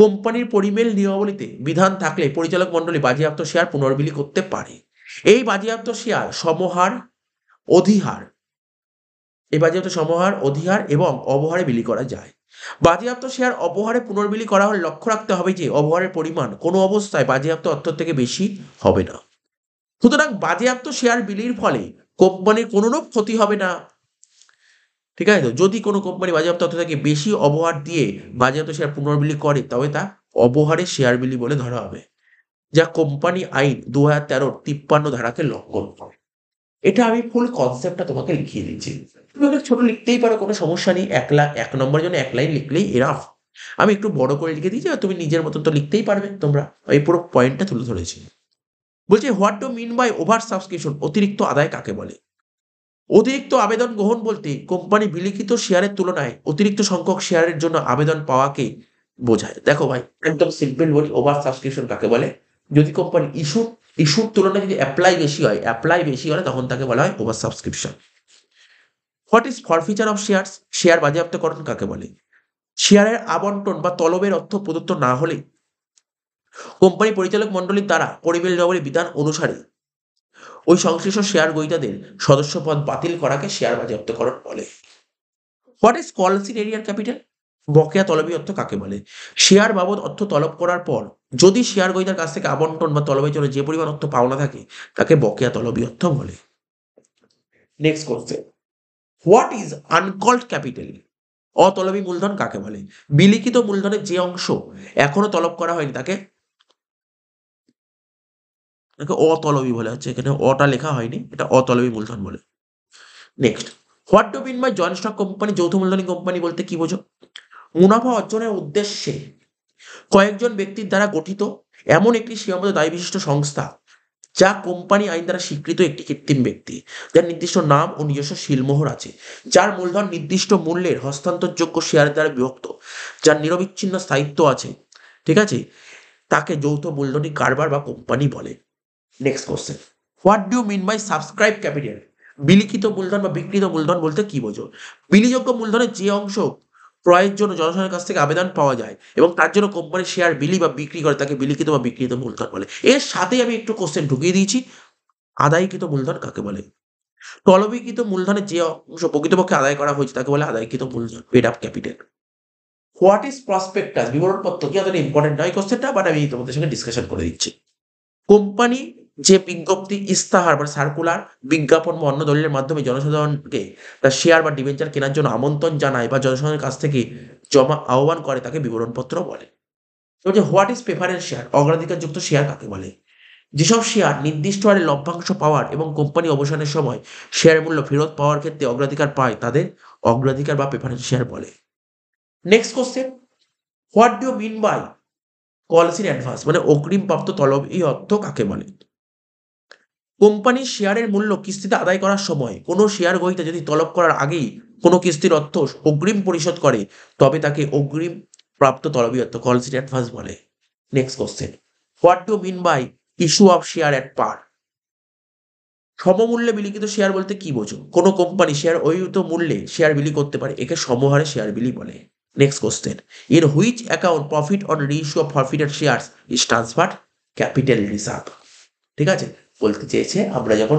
কোম্পানির পরিমেল নিয়মাবলীতে বিধান থাকলে পরিচালক মণ্ডলী বাজেয়াপ্ত শেয়ার পুনর্বিলি করতে পারে এই বাজেয়াপ্ত শেয়ার সমহার অধিহার এই বাজেয়াপ্ত সমহার অধিহার এবং অবহারে বিলি করা যায় বাজেয়াপ্ত শেয়ার অপহারে পুনর্বিলি করা হলে লক্ষ্য রাখতে হবে যে অপহারের পরিমাণ কোনো অবস্থায় বাজেয়াপ্ত অর্থ থেকে বেশি হবে না সুতরাং বাজেয়াপ্ত শেয়ার বিলির ফলে কোম্পানির কোনোরূপ ক্ষতি হবে না ঠিক আছে তো যদি কোনো কোম্পানি বাজেয়াপ্ত অর্থ থেকে বেশি অবহার দিয়ে বাজেয়াপ্ত শেয়ার পুনর্বিলি করে তবে তা অবহারে শেয়ার বিলি বলে ধরা হবে যা কোম্পানি আইন দু হাজার তেরোর তিপ্পান্ন ধারাকে লঙ্ঘন করে এটা আমি ফুল কনসেপ্টটা তোমাকে লিখিয়ে দিচ্ছি তুমি অনেক ছোট লিখতেই পারো কোনো সমস্যা নেই এক লাখ এক নম্বরের জন্য এক লাইন লিখলেই এরাফ আমি একটু বড় করে লিখে দিয়েছি তুমি নিজের মতন তো লিখতেই পারবে তোমরা এই পুরো পয়েন্টটা তুলে ধরেছি বলছি what to mean by oversubscription অতিরিক্ত আদায় কাকে বলে অতিরিক্ত আবেদন গ্রহণ বলতে কোম্পানি বিলিখিত শেয়ারের তুলনায় অতিরিক্ত সংখ্যক শেয়ারের জন্য আবেদন পাওয়াকে বোঝায় দেখো ভাই একদম সিম্পল বলি ওভার সাবস্ক্রিপশন কাকে বলে যদি কোম্পানি ইস্যু ইস্যুর তুলনায় যদি অ্যাপ্লাই বেশি হয় অ্যাপ্লাই বেশি হলে তখন তাকে বলা হয় oversubscription what is forfeiture of share share বাজেয়াপ্তকরণ কাকে বলে শেয়ারের আবন্টন বা তলবের অর্থ প্রদত্ত না হলে কোম্পানি পরিচালক মণ্ডলীর দ্বারা পরিবেশ জবরের বিধান অনুসারে ওই সংশ্লিষ্ট শেয়ার গ্রহীতাদের সদস্যপদ বাতিল করাকে শেয়ার বাজেয়াপ্তকরণ বলে হোয়াট ইজ কলসিড এরিয়ার ক্যাপিটাল বকেয়া তলবি অর্থ কাকে বলে শেয়ার বাবদ অর্থ তলব করার পর যদি শেয়ার গ্রহীতার কাছ থেকে আবন্টন বা তলবের জন্য যে পরিমাণ অর্থ পাওনা থাকে তাকে বকেয়া তলবি অর্থ বলে next question what is uncalled capital অতলবি মূলধন কাকে বলে বিলিখিত মূলধনের যে অংশ এখনো তলব করা হয়নি তাকে এটাকে অতলবী বলা হচ্ছে এখানে অটা লেখা হয়নি এটা অতলবী মূলধন বলে next what do mean by joint stock company যৌথ মূলধনী কোম্পানি বলতে কি বোঝো মুনাফা অর্জনের উদ্দেশ্যে কয়েকজন ব্যক্তির দ্বারা গঠিত এমন একটি সীমাবদ্ধ দায় বিশিষ্ট সংস্থা যা কোম্পানি আইন দ্বারা স্বীকৃত একটি কৃত্রিম ব্যক্তি যার নির্দিষ্ট নাম ও নিজস্ব শিলমোহর আছে যার মূলধন নির্দিষ্ট মূল্যের হস্তান্তরযোগ্য শেয়ারের দ্বারা বিভক্ত যার নিরবিচ্ছিন্ন স্থায়িত্ব আছে ঠিক আছে তাকে যৌথ মূলধনী কারবার বা কোম্পানি বলে next question what do mean by subscribe capital বিলিখিত মূলধন বা বিকৃত মূলধন বলতে কি বোঝো বিলিযোগ্য মূলধনের যে অংশ ক্রয়ের জন্য জনসাধারণের কাছ থেকে আবেদন পাওয়া যায় এবং তার জন্য কোম্পানির শেয়ার বিলি বা বিক্রি করে তাকে বিলিখিত বা বিকৃত মূলধন বলে এর সাথেই আমি একটু কোশ্চেন ঢুকিয়ে দিয়েছি আদায়কৃত মূলধন কাকে বলে তলবিকৃত মূলধনের যে অংশ প্রকৃতপক্ষে আদায় করা হয়েছে তাকে বলে আদায়কৃত মূলধন paid up capital what is prospectus বিবরণপত্র কি অতটা ইম্পর্টেন্ট নয় কোশ্চেনটা বাট আমি তোমাদের সঙ্গে ডিসকাশন করে দিচ্ছি কোম্পানি যে বিজ্ঞপ্তি ইস্তাহার বা সার্কুলার বিজ্ঞাপন বা অন্য দলিলের মাধ্যমে জনসাধারণকে তার শেয়ার বা ডিভেঞ্চার কেনার জন্য আমন্ত্রণ জানায় বা জনসাধারণের কাছ থেকে জমা আহ্বান করে তাকে বিবরণপত্র বলে এবার যে হোয়াট ইজ প্রেফারেন্স শেয়ার অগ্রাধিকারযুক্ত শেয়ার কাকে বলে যেসব শেয়ার নির্দিষ্ট হারে লভ্যাংশ পাওয়ার এবং কোম্পানি অবসানের সময় শেয়ার মূল্য ফেরত পাওয়ার ক্ষেত্রে অগ্রাধিকার পায় তাদের অগ্রাধিকার বা প্রেফারেন্স শেয়ার বলে next question what do mean by calls advance মানে অগ্রিম প্রাপ্ত তলব এই অর্থ কাকে বলে কোম্পানির শেয়ারের মূল্য কিস্তিতে আদায় করার সময় কোনো শেয়ার গ্রহীতা যদি তলব করার আগেই কোনো কিস্তির অর্থ অগ্রিম পরিশোধ করে তবে তাকে অগ্রিম প্রাপ্ত তলবি অর্থ কলসিট অ্যাডভান্স বলে next question what do mean by issue of share at par সমমূল্যে বিলিখিত শেয়ার বলতে কি বোঝো কোনো কোম্পানি শেয়ার অভিভূত মূল্যে শেয়ার বিলি করতে পারে একে সমহারে শেয়ার বিলি বলে next question in which account profit on reissue of forfeited share is transfer capital reserve ঠিক আছে বলতে চেয়েছে আমরা যখন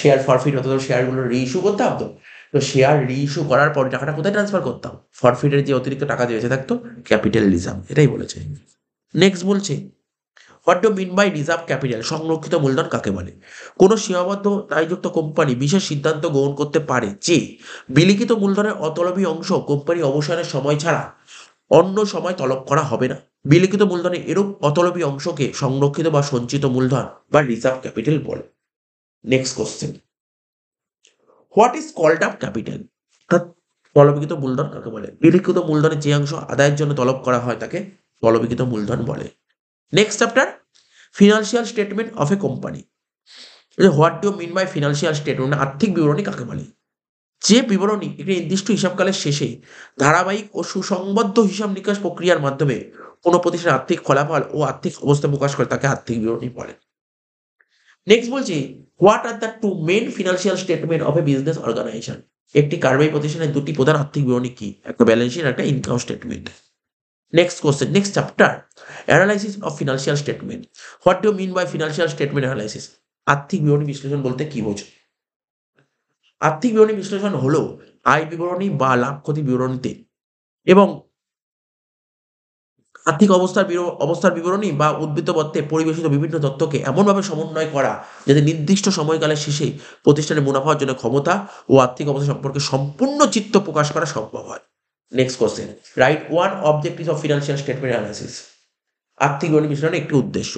শেয়ার ফরফিট হতো শেয়ারগুলো রি ইস্যু করতাম তো তো শেয়ার রি ইস্যু করার পর টাকাটা কোথায় ট্রান্সফার করতাম ফরফিটের যে অতিরিক্ত টাকা দিয়ে থাকতো ক্যাপিটাল রিজার্ভ এটাই বলেছে নেক্সট বলছে what do mean by reserve capital সংরক্ষিত মূলধন কাকে বলে কোনো সীমাবদ্ধ দায়যুক্ত কোম্পানি বিশেষ সিদ্ধান্ত গ্রহণ করতে পারে যে বিলিখিত মূলধনের অতলবী অংশ কোম্পানি অবসানের সময় ছাড়া অন্য সময় তলব করা হবে না বিলিখিত মূলধনে এরূপ অতলবী অংশকে সংরক্ষিত বা সঞ্চিত মূলধন বা রিজার্ভ ক্যাপিটাল বলে next question what is called up capital তলবিকৃত মূলধন কাকে বলে বিলিখিত মূলধনের যে অংশ আদায়ের জন্য তলব করা হয় তাকে তলবিকৃত মূলধন বলে next chapter financial statement of a company what do mean by financial statement আর্থিক বিবরণী কাকে বলে যে বিবরণী একটি নির্দিষ্ট হিসাবকালের শেষে ধারাবাহিক ও সুসংবদ্ধ হিসাব নিকাশ প্রক্রিয়ার মাধ্যমে কোনো প্রতিষ্ঠান আর্থিক ফলাফল ও আর্থিক অবস্থা প্রকাশ করে তাকে আর্থিক বিবরণী বলে নেক্সট বলছি what are the two main financial statement of a business organization একটি কারবারি প্রতিষ্ঠানের দুটি প্রধান আর্থিক বিবরণী কি একটা ব্যালেন্স শিট একটা income statement next question next chapter analysis of financial statement what do mean by financial statement analysis আর্থিক বিবরণী বিশ্লেষণ বলতে কি বোঝায় আর্থিক বিবরণী বিশ্লেষণ হলো আয় বিবরণী বা লাভ ক্ষতি বিবরণীতে এবং আর্থিক অবস্থার অবস্থার বিবরণী বা উদ্বৃত্ত পত্রে পরিবেশিত বিভিন্ন তথ্যকে এমনভাবে সমন্বয় করা যাতে নির্দিষ্ট সময়কালের শেষে প্রতিষ্ঠানের মুনাফা অর্জনের ক্ষমতা ও আর্থিক অবস্থা সম্পর্কে সম্পূর্ণ চিত্ত প্রকাশ করা সম্ভব হয় next question right one objective of financial statement analysis আর্থিক বিবরণী মিশ্রণের একটি উদ্দেশ্য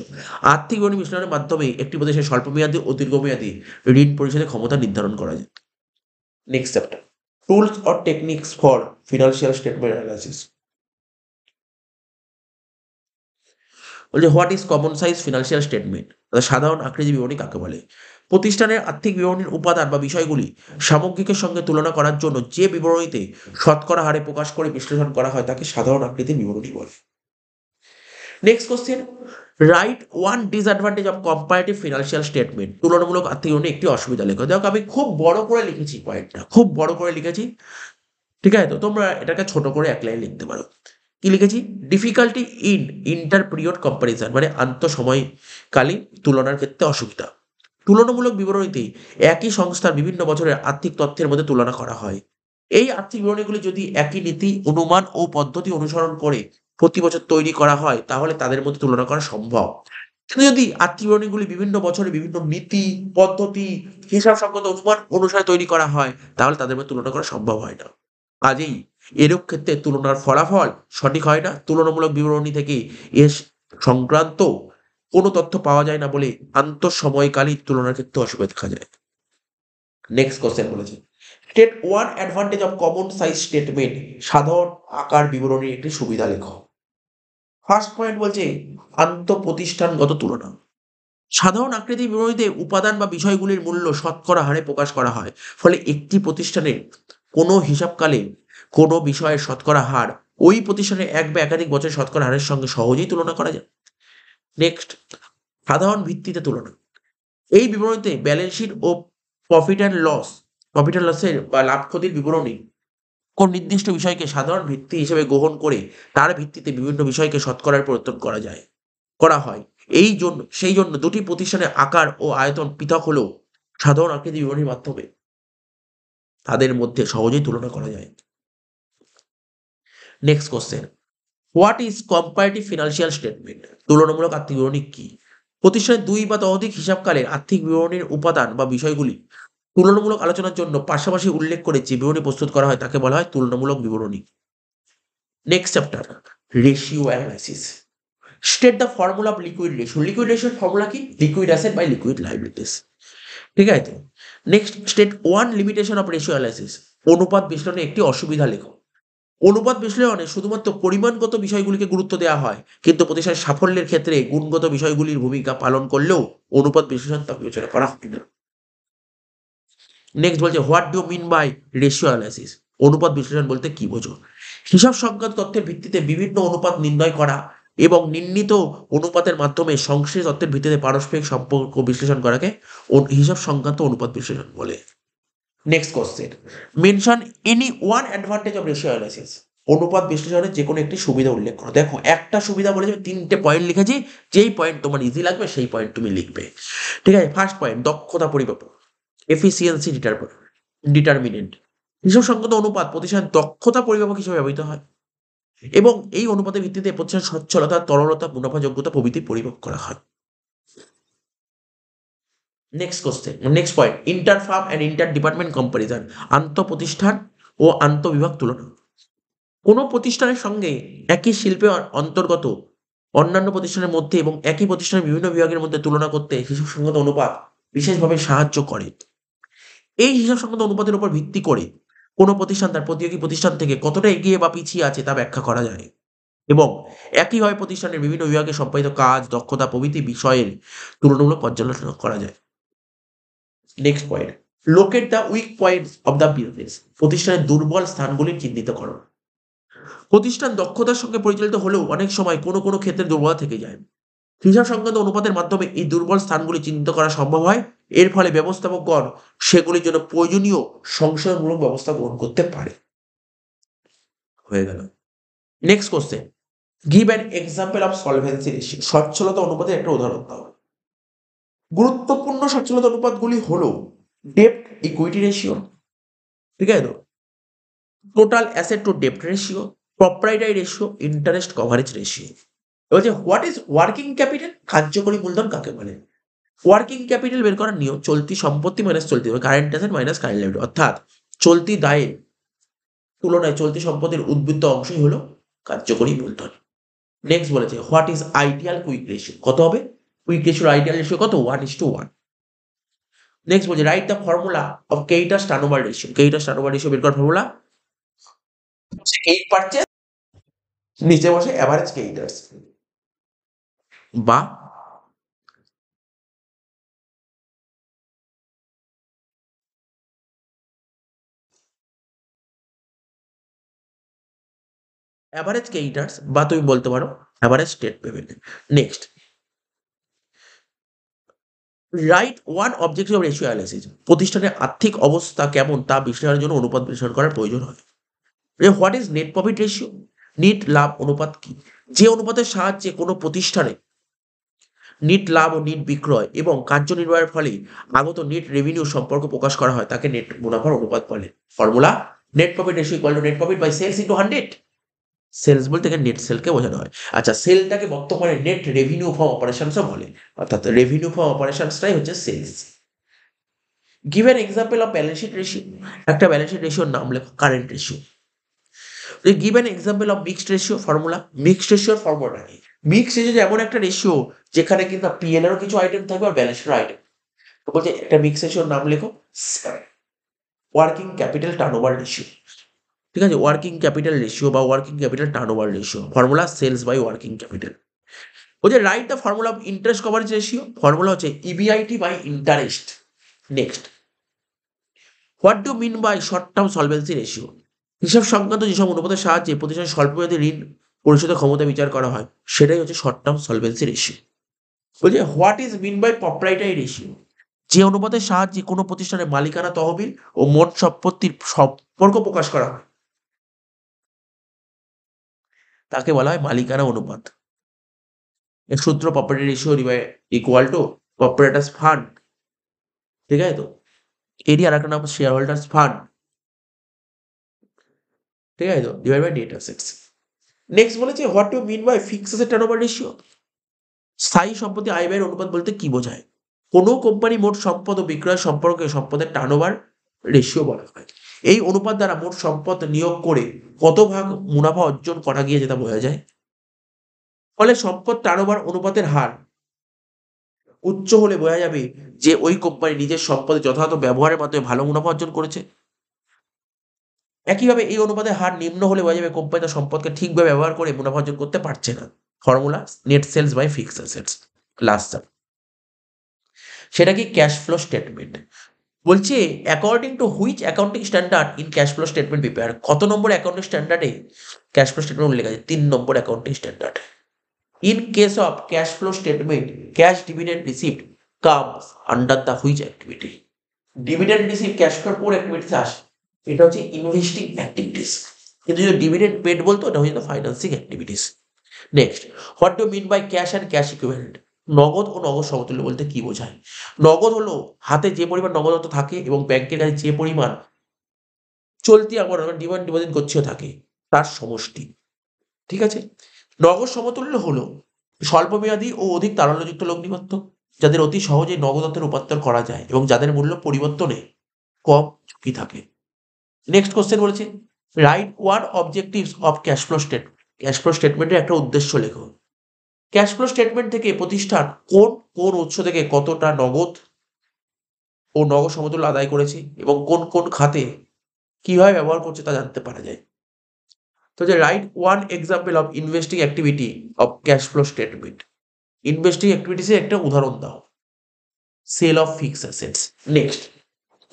আর্থিক বিবরণী মিশ্রণের মাধ্যমে একটি প্রদেশের স্বল্পমেয়াদী ও দীর্ঘমেয়াদী ঋণ পরিশোধের ক্ষমতা নির্ধারণ করা যায় next chapter Tools or techniques for financial statement Analysis. বলছে what is common size financial statement সাধারণ আকৃতি বিবরণী কাকে বলে প্রতিষ্ঠানের আর্থিক বিবরণীর উপাদান বা বিষয়গুলি সামগ্রিকের সঙ্গে তুলনা করার জন্য যে বিবরণীতে শতকরা হারে প্রকাশ করে বিশ্লেষণ করা হয় তাকে সাধারণ আকৃতির বিবরণী বলে next question right one disadvantage of comparative financial statement তুলনামূলক আত্মীয়নে একটি অসুবিধা লেখো দেখো আমি খুব বড় করে লিখেছি পয়েন্টটা খুব বড় করে লিখেছি ঠিক আছে তো তোমরা এটাকে ছোট করে এক লাইন লিখতে পারো কি লিখেছি difficulty in inter period comparison মানে আন্তঃসময়কালীন তুলনার ক্ষেত্রে অসুবিধা তুলনামূলক বিবরণীতে একই সংস্থার বিভিন্ন বছরের আর্থিক তথ্যের মধ্যে তুলনা করা হয় এই আর্থিক বিবরণীগুলি যদি একই নীতি অনুমান ও পদ্ধতি অনুসরণ করে প্রতি বছর তৈরি করা হয় তাহলে তাদের মধ্যে তুলনা করা সম্ভব কিন্তু যদি আত্মীয়গুলি বিভিন্ন বছরে বিভিন্ন নীতি পদ্ধতি হিসাব সংগত অনুমান অনুসারে তৈরি করা হয় তাহলে তাদের মধ্যে তুলনা করা সম্ভব হয় না কাজেই এরূপ ক্ষেত্রে তুলনার ফলাফল সঠিক হয় না তুলনামূলক বিবরণী থেকে এ সংক্রান্ত কোনো তথ্য পাওয়া যায় না বলে আন্তঃসময়কালীন তুলনার ক্ষেত্রে অসুবিধা দেখা যায় নেক্সট কোশ্চেন বলেছে state one advantage of common size statement সাধারণ আকার বিবরণীর একটি সুবিধা লেখক ফার্স্ট পয়েন্ট বলছে আন্তঃপ্রতিষ্ঠানগত তুলনা সাধারণ আকৃতির বিপরীতে উপাদান বা বিষয়গুলির মূল্য শতকরা হারে প্রকাশ করা হয় ফলে একটি প্রতিষ্ঠানের কোনো হিসাবকালে কোনো বিষয়ের শতকরা হার ওই প্রতিষ্ঠানের এক বা একাধিক বছরের শতকরা হারের সঙ্গে সহজেই তুলনা করা যায় নেক্সট সাধারণ ভিত্তিতে তুলনা এই বিবরণীতে ব্যালেন্স শিট ও profit and loss profit and লসের বা লাভ ক্ষতির বিবরণী কোন নির্দিষ্ট বিষয়কে সাধারণ ভিত্তি হিসেবে গ্রহণ করে তার ভিত্তিতে বিভিন্ন বিষয়কে শতকরায় পরিবর্তন করা যায় করা হয় এই জন্য সেই জন্য দুটি প্রতিষ্ঠানের আকার ও আয়তন পৃথক হলেও সাধারণ আকৃতি বিবরণীর মাধ্যমে তাদের মধ্যে সহজেই তুলনা করা যায় next question what is comparative financial statement তুলনামূলক আর্থিক বিবরণী কি প্রতিষ্ঠানের দুই বা ততোধিক হিসাবকালের আর্থিক বিবরণীর উপাদান বা বিষয়গুলি তুলনামূলক আলোচনার জন্য পাশাপাশি উল্লেখ করে যে বিবরণী প্রস্তুত করা হয় তাকে বলা হয় তুলনামূলক বিবরণী next chapter ratio analysis state the formula of liquid ratio liquid রেশিওর ফর্মুলা কি liquid asset by liquid liabilities ঠিক আছে next state one limitation of ratio analysis অনুপাত বিশ্লেষণে একটি অসুবিধা লেখো অনুপাত বিশ্লেষণে শুধুমাত্র পরিমাণগত বিষয়গুলিকে গুরুত্ব দেওয়া হয় কিন্তু প্রতিষ্ঠানের সাফল্যের ক্ষেত্রে গুণগত বিষয়গুলির ভূমিকা পালন করলেও অনুপাত বিশ্লেষণ তা বিবেচনা করা হয় না নেক্সট বলছে what do mean by ratio analysis অনুপাত বিশ্লেষণ বলতে কি বোঝো হিসাব সংক্রান্ত তথ্যের ভিত্তিতে বিভিন্ন অনুপাত নির্ণয় করা এবং নির্ণীত অনুপাতের মাধ্যমে সংশ্লিষ্ট তত্ত্বের ভিত্তিতে পারস্পরিক সম্পর্ক বিশ্লেষণ করাকে হিসাব সংক্রান্ত অনুপাত বিশ্লেষণ বলে next question mention any one advantage of ratio analysis অনুপাত বিশ্লেষণের যে কোনো একটি সুবিধা উল্লেখ করো দেখো একটা সুবিধা বলেছে তিনটে পয়েন্ট লিখেছি যেই পয়েন্ট তোমার ইজি লাগবে সেই পয়েন্ট তুমি লিখবে ঠিক আছে ফার্স্ট পয়েন্ট দক্ষতা পরিব্যাপক এফিসিয়েন্সি ডিটারমিনেন্ট হিসাব সংগত অনুপাত প্রতিষ্ঠান দক্ষতা পরিমাপক হিসেবে ব্যবহৃত হয় এবং এই অনুপাতের ভিত্তিতে প্রতিষ্ঠান সচ্ছলতা তরলতা মুনাফাযোগ্যতা প্রভৃতি পরিমাপ করা হয় next question next point inter firm and inter department comparison আন্ত প্রতিষ্ঠান ও বিভাগ তুলনা কোন প্রতিষ্ঠানের সঙ্গে একই শিল্পে অন্তর্গত অন্যান্য প্রতিষ্ঠানের মধ্যে এবং একই প্রতিষ্ঠানের বিভিন্ন বিভাগের মধ্যে তুলনা করতে হিসাব সংগত অনুপাত বিশেষভাবে সাহায্য করে এই হিসাব সংক্রান্ত অনুপাতের উপর ভিত্তি করে কোনো প্রতিষ্ঠান তার প্রতিযোগী প্রতিষ্ঠান থেকে কতটা এগিয়ে বা পিছিয়ে আছে তা ব্যাখ্যা করা যায় এবং একইভাবে প্রতিষ্ঠানের বিভিন্ন বিভাগে সম্পাদিত কাজ দক্ষতা প্রভৃতি বিষয়ের তুলনামূলক পর্যালোচনা করা যায় next point locate the weak point of the business প্রতিষ্ঠানের দুর্বল স্থানগুলি চিহ্নিত করণ প্রতিষ্ঠান দক্ষতার সঙ্গে পরিচালিত হলেও অনেক সময় কোনো কোনো ক্ষেত্রে দুর্বলতা থেকে যায় হিসাব সংক্রান্ত অনুপাতের মাধ্যমে এই দুর্বল স্থানগুলি চিহ্নিত করা সম্ভব হয় এর ফলে ব্যবস্থাপকগণ সেগুলির জন্য প্রয়োজনীয় সংশয়মূলক ব্যবস্থা গ্রহণ করতে পারে হয়ে গেল next question give an example of solvency ratio সচ্ছলতা অনুপাতের একটা উদাহরণ দাও গুরুত্বপূর্ণ সচ্ছলতা অনুপাতগুলি হল ডেপ্ট ইকুইটি রেশিও ঠিক আছে তো টোটাল অ্যাসেট টু ডেপ্ট ratio proprietary ratio interest coverage ratio এবার যে হোয়াট ইজ ওয়ার্কিং ক্যাপিটাল কার্যকরী মূলধন কাকে বলে ওয়ার্কিং ক্যাপিটাল বের করার নিয়ম চলতি সম্পত্তি মাইনাস চলতি কারেন্ট অ্যাসেট মাইনাস কারেন্ট লাইভ অর্থাৎ চলতি দায়ের তুলনায় চলতি সম্পত্তির উদ্বৃত্ত অংশই হলো কার্যকরী মূলধন নেক্সট বলেছে what is ideal quick ratio কত হবে কুইক রেশিওর আইডিয়াল রেশিও কত one is to one next বলছে রাইট দ্য ফর্মুলা অফ কেইটা টার্নওভার রেশিও কেইটা টার্নওভার রেশিও বের করার ফর্মুলা এইট পারচেস নিচে বসে অ্যাভারেজ কেইটার্স বা অ্যাভারেজ কেইটার্স বা তুমি বলতে পারো average state payment next write one objective ratio analysis প্রতিষ্ঠানের আর্থিক অবস্থা কেমন তা বিশ্লেষণের জন্য অনুপাত বিশ্লেষণ করার প্রয়োজন হয় what is net profit ratio net লাভ অনুপাত কি যে অনুপাতের সাহায্যে কোনো প্রতিষ্ঠানে নেট লাভ ও নেট বিক্রয় এবং কার্যনির্বাহের ফলে আগত নেট রেভিনিউ সম্পর্ক প্রকাশ করা হয় তাকে নেট মুনাফার অনুপাত বলে formula net profit ratio equal to net profit by sales to hundred sales বলতে এখানে নেট সেলকে বোঝানো হয় আচ্ছা সেলটাকে বর্তমানে নেট রেভিনিউ ফর্ম অপারেশনসও বলে অর্থাৎ রেভিনিউ ফ্রম অপারেশনসটাই হচ্ছে sales give an example of balance sheet ratio একটা ব্যালেন্স শিট রেশিওর নাম লেখো current ratio give an example of mixed ratio formula mixed রেশিওর ফর্মুলা কি মিক্সড রেশিও এমন একটা রেশিও যেখানে কিন্তু পিএলএরও কিছু আইটেম থাকবে আর ব্যালেন্স শিটের আইটেম তো বলছে একটা মিক্সড রেশিওর নাম লেখো working capital turnover ratio ঠিক আছে ওয়ার্কিং ক্যাপিটাল রেশিও বা working capital turnover ratio formula sales by working capital বলছে right the formula of interest coverage ratio formula হচ্ছে EBIT by interest next what do mean by short term solvency ratio হিসাব সংক্রান্ত যেসব অনুপাতের সাহায্যে প্রতিষ্ঠান স্বল্প মেয়াদী ঋণ পরিশোধের ক্ষমতা বিচার করা হয় সেটাই হচ্ছে শর্ট টার্ম সলভেন্সি রেশিও বলছে what is mean by proprietary ratio যে অনুপাতের সাহায্যে কোনো প্রতিষ্ঠানের মালিকানা তহবিল ও মোট সম্পত্তির সম্পর্ক প্রকাশ করা হয় তাকে বলা হয় মালিকানা অনুপাত এর সূত্র property ratio equal to proprietors fund ঠিক আছে তো এরই আর একটা নাম শেয়ার হোল্ডার্স ফান্ড ঠিক আছে তো ডিভাইড বাই ডেটা অ্যাসেটস নেক্সট বলেছে what you mean by fixed asset turnover ratio স্থায়ী সম্পত্তি আয় ব্যয়ের অনুপাত বলতে কি বোঝায় কোনো কোম্পানি মোট সম্পদ ও বিক্রয় সম্পর্কে সম্পদের টার্নওভার রেশিও বলা হয় এই অনুপাত দ্বারা মোট সম্পদ নিয়োগ করে কত ভাগ মুনাফা অর্জন করা গিয়েছে তা বোঝা যায় ফলে সম্পদ টানোবার অনুপাতের হার উচ্চ হলে বোঝা যাবে যে ওই কোম্পানি নিজের সম্পদে যথাযথ ব্যবহারের মাধ্যমে ভালো মুনাফা অর্জন করেছে একইভাবে এই অনুপাতের হার নিম্ন হলে বোঝা যাবে কোম্পানি তার সম্পদকে ঠিকভাবে ব্যবহার করে মুনাফা অর্জন করতে পারছে না formula net sales by fixed assets last সেটা কি ক্যাশ ফ্লো স্টেটমেন্ট বলছে according to which accounting standard in cash flow statement prepare কত নম্বর অ্যাকাউন্টিং স্ট্যান্ডার্ডে ক্যাশ ফ্লো স্টেটমেন্ট উল্লেখ আছে তিন number accounting standard in case of cash flow statement cash dividend receipt comes under the which activity dividend receipt cash ফ্লোর কোন activities আসে এটা হচ্ছে ইনভেস্টিং অ্যাক্টিভিটিস কিন্তু যদি ডিভিডেন্ড পেড বলতো এটা হচ্ছে financing activities next what do mean by cash and cash equivalent নগদ ও নগদ সমতুল্য বলতে কি বোঝায় নগদ হলো হাতে যে পরিমাণ অর্থ থাকে এবং ব্যাংকের কাছে যে পরিমাণ চলতি আমার ডিমান্ড ডিপোজিট করছেও থাকে তার সমষ্টি ঠিক আছে নগদ সমতুল্য হলো স্বল্পমেয়াদী ও অধিক তারল্যযুক্ত লগ্নিপত্য যাদের অতি সহজে নগদত্বে রূপান্তর করা যায় এবং যাদের মূল্য পরিবর্তনে কম ঝুঁকি থাকে নেক্সট কোশ্চেন বলেছে write one objectives of cash flow statement cash flow স্টেটমেন্টের একটা উদ্দেশ্য লেখো ক্যাশ ফ্লো স্টেটমেন্ট থেকে প্রতিষ্ঠান কোন কোন উৎস থেকে কতটা নগদ ও নগদ সমতুল্য আদায় করেছে এবং কোন কোন খাতে কীভাবে ব্যবহার করছে তা জানতে পারা যায় তো যে write one example of investing activity of cash flow statement investing অ্যাক্টিভিটিসের একটা উদাহরণ দাও sale of fix assets next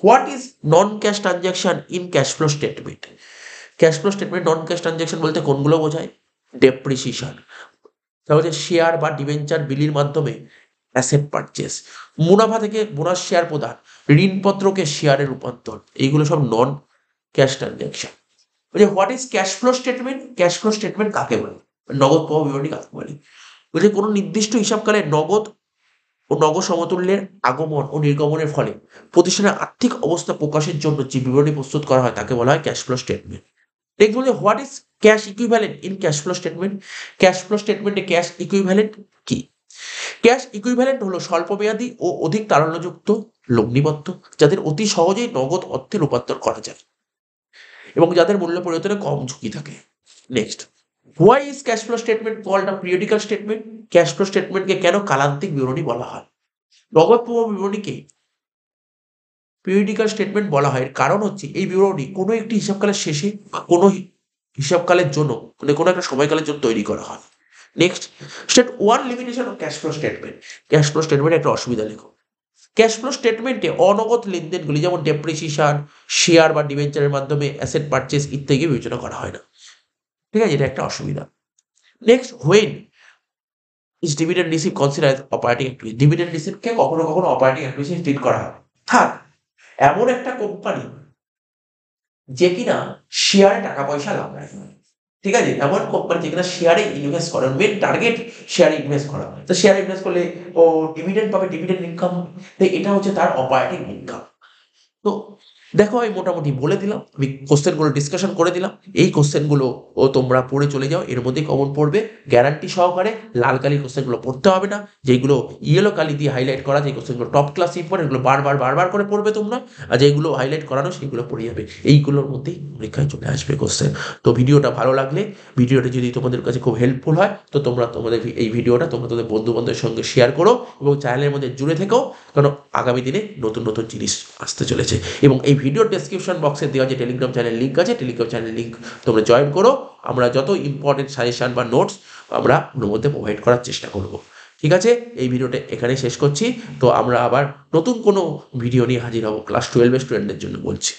what is non cash transaction in cash flow statement cash flow statement non cash transaction বলতে কোনগুলো বোঝায় depreciation তা হচ্ছে share বা ডিভেঞ্চার বিলির মাধ্যমে অ্যাসেট পারচেস মুনাফা থেকে বোনাস শেয়ার প্রদান ঋণপত্রকে শেয়ারে রূপান্তর এইগুলো সব নন ক্যাশ ট্রানজ্যাকশন বলছে what is cash flow statement cash flow statement কাকে বলে নগদ প্রভাব বিবরণী কাকে বলে বলছে কোনো নির্দিষ্ট হিসাবকালে নগদ ও নগদ সমতুল্যের আগমন ও নির্গমনের ফলে প্রতিষ্ঠানের আর্থিক অবস্থা প্রকাশের জন্য যে বিবরণী প্রস্তুত করা হয় তাকে বলা হয় ক্যাশ ফ্লো স্টেটমেন্ট যে what is cash equivalent in cash flow statement cash flow স্টেটমেন্টে ক্যাশ ইকুইভ্যালেন্ট কি ক্যাশ ইকুইভ্যালেন্ট হলো স্বল্পমেয়াদী ও অধিক তারল্যযুক্ত লগ্নিবদ্ধ যাদের অতি সহজেই নগদ অর্থে রূপান্তর করা যায় এবং যাদের মূল্য পরিবর্তনে কম ঝুঁকি থাকে next why is cash flow statement called a periodical statement cash flow স্টেটমেন্টকে কেন কালান্তিক বিবরণী বলা হয় নগদ প্রবাহ বিবরণীকে পিরিয়ডিক্যাল স্টেটমেন্ট বলা হয় এর কারণ হচ্ছে এই বিবরণী কোনো একটি হিসাবকালের শেষে বা কোনো হিসাবকালের জন্য মানে কোনো একটা সময়কালের জন্য তৈরি করা হয় next state one limitation of cash flow statement cash flow statement একটা অসুবিধা লেখো ক্যাশ ফ্লো স্টেটমেন্টে অনগত লেনদেনগুলি যেমন ডেপ্রিসিয়েশন শেয়ার বা ডিভেঞ্চারের মাধ্যমে অ্যাসেট পারচেস ইত্যাদি বিবেচনা করা হয় না ঠিক আছে এটা একটা অসুবিধা next when is dividend receive consider operating activity dividend রিসিভকে কখনো কখনো অপারেটিং অ্যাক্টিভিটি ট্রিট করা হয় থার্ড এমন একটা কোম্পানি যে কিনা শেয়ারে টাকা পয়সা লাভ রাখে ঠিক আছে এমন কোম্পানি যে কিনা শেয়ারে ইনভেস্ট করে মেন টার্গেট শেয়ারে ইনভেস্ট করা তো শেয়ারে ইনভেস্ট করলে ও ডিভিডেন্ড পাবে ডিভিডেন্ড ইনকাম তো এটা হচ্ছে তার অপারেটিং ইনকাম তো দেখো আমি মোটামুটি বলে দিলাম আমি কোশ্চেনগুলো ডিসকাশন করে দিলাম এই কোশ্চেনগুলো ও তোমরা পড়ে চলে যাও এর মধ্যে কমন পড়বে গ্যারান্টি সহকারে লাল কালির কোশ্চেনগুলো পড়তে হবে না যেগুলো ইয়েলো কালি দিয়ে হাইলাইট করা যে কোশ্চেনগুলো টপ ক্লাস ইম্পর্টেন্ট এগুলো বারবার বারবার করে পড়বে তোমরা আর যেগুলো হাইলাইট করানো সেগুলো পড়ে যাবে এইগুলোর মধ্যেই পরীক্ষায় চলে আসবে কোশ্চেন তো ভিডিওটা ভালো লাগলে ভিডিওটা যদি তোমাদের কাছে খুব হেল্পফুল হয় তো তোমরা তোমাদের এই ভিডিওটা তোমরা তোমাদের বন্ধুবান্ধবের সঙ্গে শেয়ার করো এবং চ্যানেলের মধ্যে জুড়ে থেকো কারণ আগামী দিনে নতুন নতুন জিনিস আসতে চলেছে এবং এই ভিডিও ডেসক্রিপশন বক্সে দেওয়া যে টেলিগ্রাম চ্যানেল লিঙ্ক আছে টেলিগ্রাম চ্যানেল লিঙ্ক তোমরা জয়েন করো আমরা যত ইম্পর্টেন্ট সাজেশান বা নোটস আমরা ওর মধ্যে প্রোভাইড করার চেষ্টা করব ঠিক আছে এই ভিডিওটা এখানে শেষ করছি তো আমরা আবার নতুন কোনো ভিডিও নিয়ে হাজির হব ক্লাস টুয়েলভের স্টুডেন্টদের জন্য বলছি